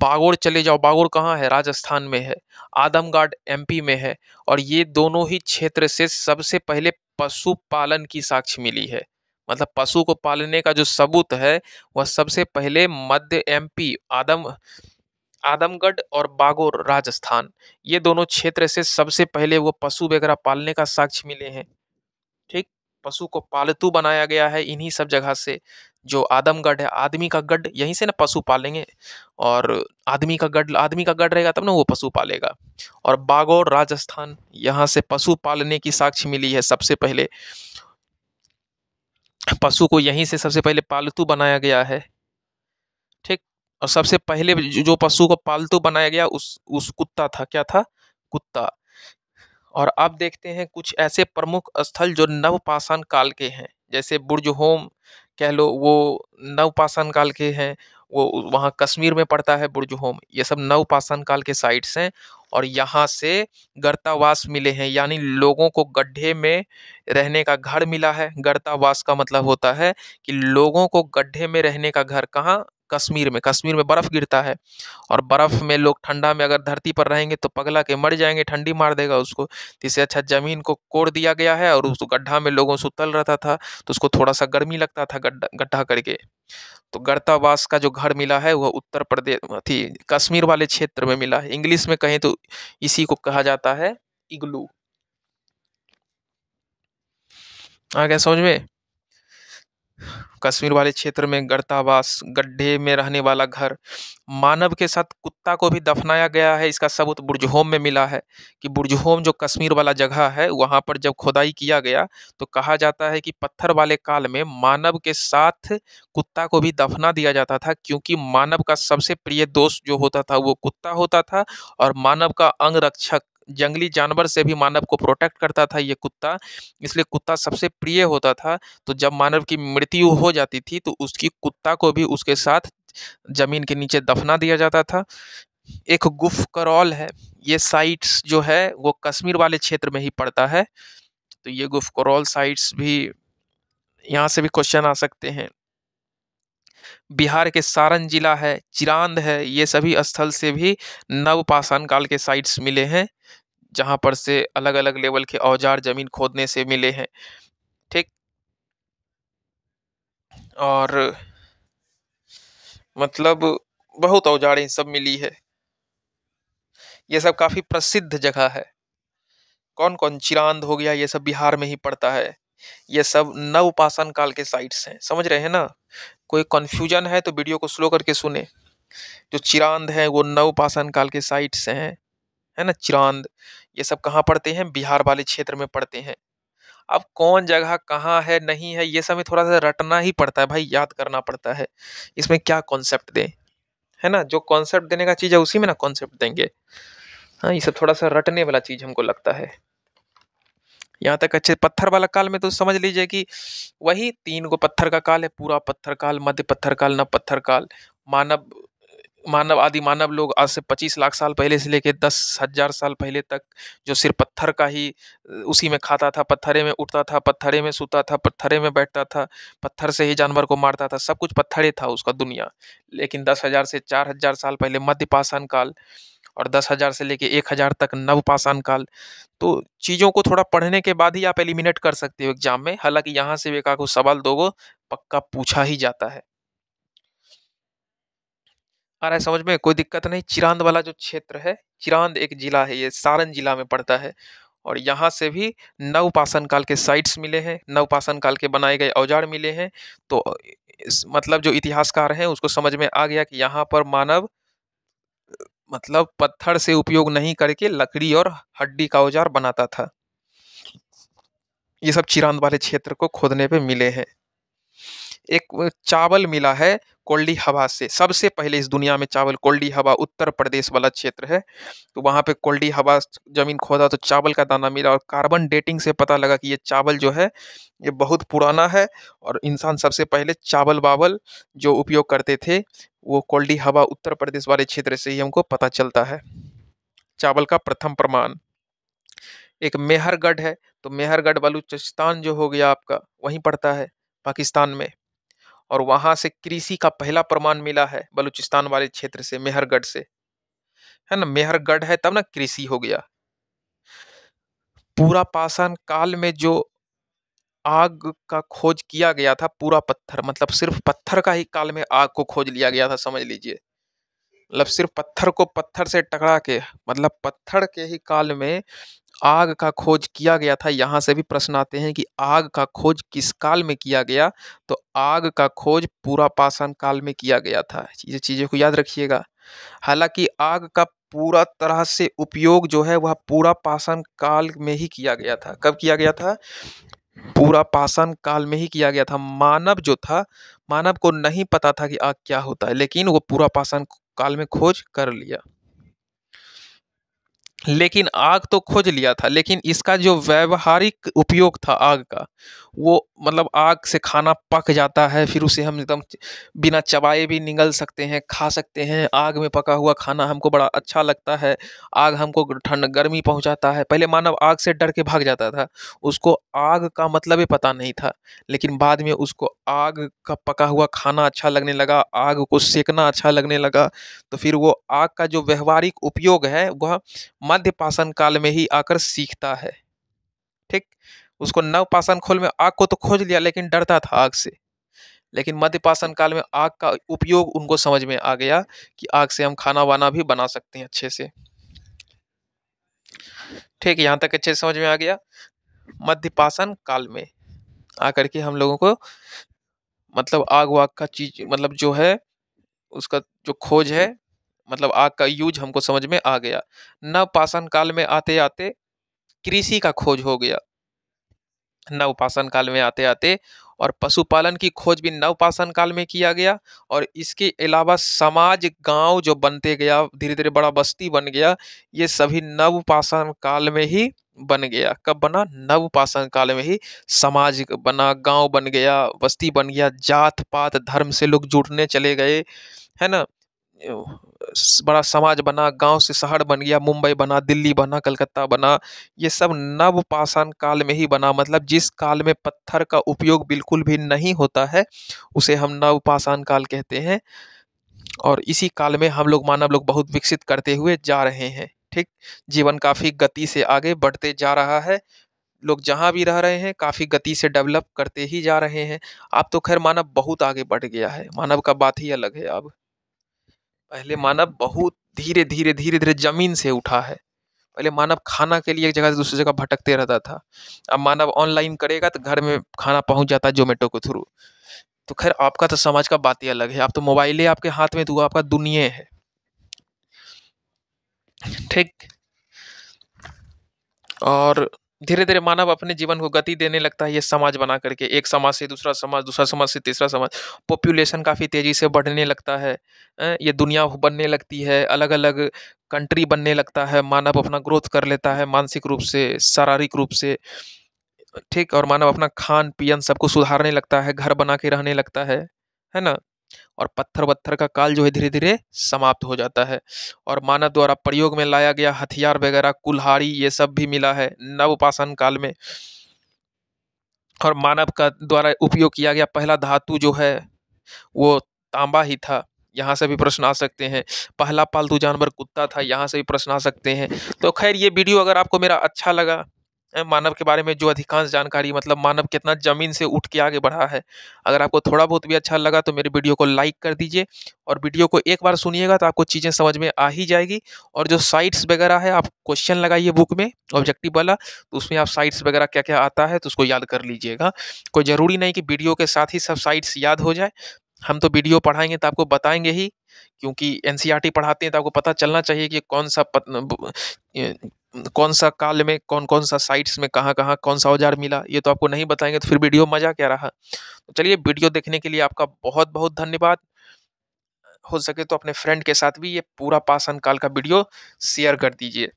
बागोर चले जाओ बागोर कहाँ है राजस्थान में है आदमगढ़ एमपी में है और ये दोनों ही क्षेत्र से सबसे पहले पशुपालन की साक्ष मिली है मतलब पशु को पालने का जो सबूत है वह सबसे पहले मध्य एमपी आदम आदमगढ़ और बागोर राजस्थान ये दोनों क्षेत्र से सबसे पहले वो पशु वगैरह पालने का साक्ष्य मिले हैं ठीक पशु को पालतू बनाया गया है इन्हीं सब जगह से जो आदमगढ़ है आदमी का गढ़ यहीं से ना पशु पालेंगे और आदमी का गढ़ आदमी का गढ़ रहेगा तब ना वो पशु पालेगा और बागौर राजस्थान यहाँ से पशु पालने की साक्ष्य मिली है सबसे पहले पशु को यहीं से सबसे पहले पालतू बनाया गया है ठीक और सबसे पहले जो पशु को पालतू बनाया गया उस उस कुत्ता था क्या था कुत्ता और अब देखते हैं कुछ ऐसे प्रमुख स्थल जो नवपाषाण काल के हैं जैसे बुर्ज होम कह लो वो नवपाषाण काल के हैं वो वहाँ कश्मीर में पड़ता है बुर्ज होम ये सब नवपाषाण काल के साइट्स हैं और यहाँ से गर्तावास मिले हैं यानी लोगों को गड्ढे में रहने का घर मिला है गर्तावास का मतलब होता है कि लोगों को गड्ढे में रहने का घर कहाँ कश्मीर में कश्मीर में बर्फ़ गिरता है और बर्फ़ में लोग ठंडा में अगर धरती पर रहेंगे तो पगला के मर जाएंगे ठंडी मार देगा उसको तो इससे अच्छा ज़मीन को कोड़ दिया गया है और उस गड्ढा में लोगों से उतल रहता था तो उसको थोड़ा सा गर्मी लगता था गड्ढा गड्ढा करके तो गर्तावास का जो घर मिला है वह उत्तर प्रदेश थी कश्मीर वाले क्षेत्र में मिला है इंग्लिश में कहें तो इसी को कहा जाता है इग्लू आ गया समझ में कश्मीर वाले क्षेत्र में गर्तावास गड्ढे में रहने वाला घर मानव के साथ कुत्ता को भी दफनाया गया है इसका सबूत बुर्जहोम में मिला है कि बुर्जहोम जो कश्मीर वाला जगह है वहाँ पर जब खुदाई किया गया तो कहा जाता है कि पत्थर वाले काल में मानव के साथ कुत्ता को भी दफना दिया जाता था क्योंकि मानव का सबसे प्रिय दोस्त जो होता था वो कुत्ता होता था और मानव का अंग रक्षक जंगली जानवर से भी मानव को प्रोटेक्ट करता था ये कुत्ता इसलिए कुत्ता सबसे प्रिय होता था तो जब मानव की मृत्यु हो जाती थी तो उसकी कुत्ता को भी उसके साथ जमीन के नीचे दफना दिया जाता था एक गुफ करौल है ये साइट्स जो है वो कश्मीर वाले क्षेत्र में ही पड़ता है तो ये गुफ करौल साइट्स भी यहाँ से भी क्वेश्चन आ सकते हैं बिहार के सारण जिला है चिरांद है ये सभी स्थल से भी नव पाषाण काल के साइट्स मिले हैं जहाँ पर से अलग अलग लेवल के औजार ज़मीन खोदने से मिले हैं ठीक और मतलब बहुत औजारें सब मिली है ये सब काफ़ी प्रसिद्ध जगह है कौन कौन चिरांद हो गया ये सब बिहार में ही पड़ता है ये सब नवपाषाण काल के साइट्स हैं समझ रहे हैं ना कोई कन्फ्यूजन है तो वीडियो को स्लो करके सुने जो चिरांद है वो उपासन काल के साइट्स हैं है ना चिरांद ये सब कहाँ पड़ते हैं बिहार वाले क्षेत्र में पड़ते हैं अब कौन जगह कहाँ है नहीं है ये सब में थोड़ा सा रटना ही पड़ता है भाई याद करना पड़ता है इसमें क्या कॉन्सेप्ट दें है ना जो कॉन्सेप्ट देने का चीज़ है उसी में ना कॉन्सेप्ट देंगे हाँ ये सब थोड़ा सा रटने वाला चीज़ हमको लगता है यहाँ तक अच्छे पत्थर वाला काल में तो समझ लीजिए कि वही तीन को पत्थर का काल है पूरा पत्थर काल मध्य पत्थर काल नव पत्थर काल मानव मानव आदि मानव लोग आज से 25 लाख साल पहले से लेकर दस हजार साल पहले तक जो सिर्फ पत्थर का ही उसी में खाता था पत्थरे में उठता था पत्थरे में सोता था पत्थरे में बैठता था पत्थर से ही जानवर को मारता था सब कुछ पत्थरे था उसका दुनिया लेकिन दस हजार से चार हजार साल पहले मध्य पाषाण काल और दस हज़ार से लेके एक हज़ार तक नव पाषाण काल तो चीज़ों को थोड़ा पढ़ने के बाद ही आप एलिमिनेट कर सकते हो एग्जाम में हालांकि यहाँ से भी का सवाल दो पक्का पूछा ही जाता है आ रहा है समझ में कोई दिक्कत नहीं चिरांद वाला जो क्षेत्र है चिरांद एक जिला है ये सारण जिला में पड़ता है और यहाँ से भी नवपाषाण काल के साइट्स मिले हैं नवपाषाण काल के बनाए गए औजार मिले हैं तो इस मतलब जो इतिहासकार हैं उसको समझ में आ गया कि यहाँ पर मानव मतलब पत्थर से उपयोग नहीं करके लकड़ी और हड्डी का औजार बनाता था ये सब चिरांद वाले क्षेत्र को खोदने पे मिले हैं एक चावल मिला है कोल्डी हवा से सबसे पहले इस दुनिया में चावल कोल्डी हवा उत्तर प्रदेश वाला क्षेत्र है तो वहाँ पे कोल्डी हवा जमीन खोदा तो चावल का दाना मिला और कार्बन डेटिंग से पता लगा कि ये चावल जो है ये बहुत पुराना है और इंसान सबसे पहले चावल बावल जो उपयोग करते थे वो कोल्डी हवा उत्तर प्रदेश वाले क्षेत्र से ही हमको पता चलता है चावल का प्रथम प्रमाण एक मेहरगढ़ है तो मेहरगढ़ बलूचिस्तान जो हो गया आपका वहीं पड़ता है पाकिस्तान में और वहाँ से कृषि का पहला प्रमाण मिला है बलूचिस्तान वाले क्षेत्र से मेहरगढ़ से है ना मेहरगढ़ है तब ना कृषि हो गया पूरा पाषाण काल में जो आग का खोज किया गया था पूरा पत्थर मतलब सिर्फ पत्थर का ही काल में आग को खोज लिया गया था समझ लीजिए मतलब सिर्फ पत्थर को पत्थर से टकरा के मतलब पत्थर के ही काल में आग का खोज किया गया था यहाँ से भी प्रश्न आते हैं कि आग का खोज किस काल में किया गया तो आग का खोज पूरा पाषाण काल में किया गया था ये चीज़ों को याद रखिएगा हालांकि आग का पूरा तरह से उपयोग जो है वह पूरा पाषाण काल में ही किया गया था कब किया गया था पूरा पाषाण काल में ही किया गया था मानव जो था मानव को नहीं पता था कि आग क्या होता है लेकिन वो पूरा पाषाण काल में खोज कर लिया लेकिन आग तो खोज लिया था लेकिन इसका जो व्यवहारिक उपयोग था आग का वो मतलब आग से खाना पक जाता है फिर उसे हम एकदम बिना चबाए भी निगल सकते हैं खा सकते हैं आग में पका हुआ खाना हमको बड़ा अच्छा लगता है आग हमको ठंड गर्मी पहुंचाता है पहले मानव आग से डर के भाग जाता था उसको आग का मतलब ही पता नहीं था लेकिन बाद में उसको आग का पका हुआ खाना अच्छा लगने लगा आग को सेकना अच्छा लगने लगा तो फिर वो आग का जो व्यवहारिक उपयोग है वह मध्य काल में ही आकर सीखता है ठीक उसको नव खोल में आग को तो खोज लिया लेकिन डरता था आग से लेकिन मध्य काल में आग का उपयोग उनको समझ में आ गया कि आग से हम खाना वाना भी बना सकते हैं अच्छे से ठीक यहाँ तक अच्छे समझ में आ गया मध्य काल में आकर के हम लोगों को मतलब आग वाग का चीज मतलब जो है उसका जो खोज है मतलब आग का यूज हमको समझ में आ गया नव पाषाण काल में आते आते कृषि का खोज हो गया नव पाषाण काल में आते आते और पशुपालन की खोज भी नवपाषाण काल में किया गया और इसके अलावा समाज गांव जो बनते गया धीरे धीरे बड़ा बस्ती बन गया ये सभी नवपाषाण काल में ही बन गया कब बना नवपाषाण काल में ही समाज बना गांव बन गया बस्ती बन गया जात पात धर्म से लोग जुड़ने चले गए है ना बड़ा समाज बना गांव से शहर बन गया मुंबई बना दिल्ली बना कलकत्ता बना ये सब नव पाषाण काल में ही बना मतलब जिस काल में पत्थर का उपयोग बिल्कुल भी नहीं होता है उसे हम नव पाषाण काल कहते हैं और इसी काल में हम लोग मानव लोग बहुत विकसित करते हुए जा रहे हैं ठीक जीवन काफ़ी गति से आगे बढ़ते जा रहा है लोग जहाँ भी रह रहे हैं काफ़ी गति से डेवलप करते ही जा रहे हैं अब तो खैर मानव बहुत आगे बढ़ गया है मानव का बात ही अलग है अब पहले मानव बहुत धीरे धीरे धीरे धीरे जमीन से उठा है पहले मानव खाना के लिए एक जगह से दूसरी जगह भटकते रहता था अब मानव ऑनलाइन करेगा तो घर में खाना पहुंच जाता है जोमेटो के थ्रू तो खैर आपका तो समाज का बात ही अलग है आप तो मोबाइल है आपके हाथ में तो आपका दुनिया है ठीक और धीरे धीरे मानव अपने जीवन को गति देने लगता है ये समाज बना करके एक समाज से दूसरा समाज दूसरा समाज से तीसरा समाज पॉपुलेशन काफ़ी तेज़ी से बढ़ने लगता है ये दुनिया बनने लगती है अलग अलग कंट्री बनने लगता है मानव अपना ग्रोथ कर लेता है मानसिक रूप से शारीरिक रूप से ठीक और मानव अपना खान पियन सबको सुधारने लगता है घर बना के रहने लगता है है ना और पत्थर वत्थर का काल जो है धीरे धीरे समाप्त हो जाता है और मानव द्वारा प्रयोग में लाया गया हथियार वगैरह कुल्हाड़ी ये सब भी मिला है नवपाषाण काल में और मानव का द्वारा उपयोग किया गया पहला धातु जो है वो तांबा ही था यहाँ से भी प्रश्न आ सकते हैं पहला पालतू जानवर कुत्ता था यहाँ से भी प्रश्न आ सकते हैं तो खैर ये वीडियो अगर आपको मेरा अच्छा लगा मानव के बारे में जो अधिकांश जानकारी मतलब मानव कितना ज़मीन से उठ के आगे बढ़ा है अगर आपको थोड़ा बहुत भी अच्छा लगा तो मेरे वीडियो को लाइक कर दीजिए और वीडियो को एक बार सुनिएगा तो आपको चीज़ें समझ में आ ही जाएगी और जो साइट्स वगैरह है आप क्वेश्चन लगाइए बुक में ऑब्जेक्टिव वाला तो उसमें आप साइट्स वगैरह क्या क्या आता है तो उसको याद कर लीजिएगा कोई ज़रूरी नहीं कि वीडियो के साथ ही सब साइट्स याद हो जाए हम तो वीडियो पढ़ाएंगे तो आपको बताएंगे ही क्योंकि एन पढ़ाते हैं तो आपको पता चलना चाहिए कि कौन सा पत, कौन सा काल में कौन कौन सा साइट्स में कहाँ कहाँ कौन सा औजार मिला ये तो आपको नहीं बताएंगे तो फिर वीडियो मज़ा क्या रहा तो चलिए वीडियो देखने के लिए आपका बहुत बहुत धन्यवाद हो सके तो अपने फ्रेंड के साथ भी ये पूरा पाषाण काल का वीडियो शेयर कर दीजिए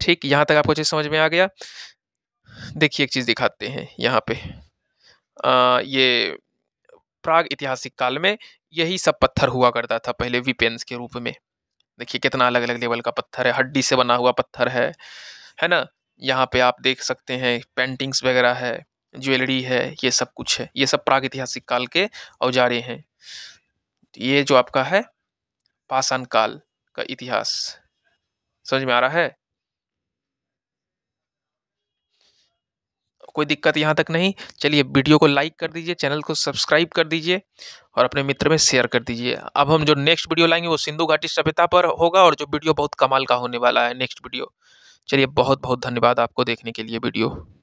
ठीक यहाँ तक आपको चीज़ समझ में आ गया देखिए एक चीज़ दिखाते हैं यहाँ पे आ, ये प्राग ऐतिहासिक काल में यही सब पत्थर हुआ करता था पहले विपेंस के रूप में देखिए कितना अलग अलग लेवल का पत्थर है हड्डी से बना हुआ पत्थर है है ना यहाँ पे आप देख सकते हैं पेंटिंग्स वगैरह है ज्वेलरी है ये सब कुछ है ये सब प्रागैतिहासिक काल के औजारे हैं ये जो आपका है पाषाण काल का इतिहास समझ में आ रहा है कोई दिक्कत यहाँ तक नहीं चलिए वीडियो को लाइक कर दीजिए चैनल को सब्सक्राइब कर दीजिए और अपने मित्र में शेयर कर दीजिए अब हम जो नेक्स्ट वीडियो लाएंगे वो सिंधु घाटी सभ्यता पर होगा और जो वीडियो बहुत कमाल का होने वाला है नेक्स्ट वीडियो चलिए बहुत बहुत धन्यवाद आपको देखने के लिए वीडियो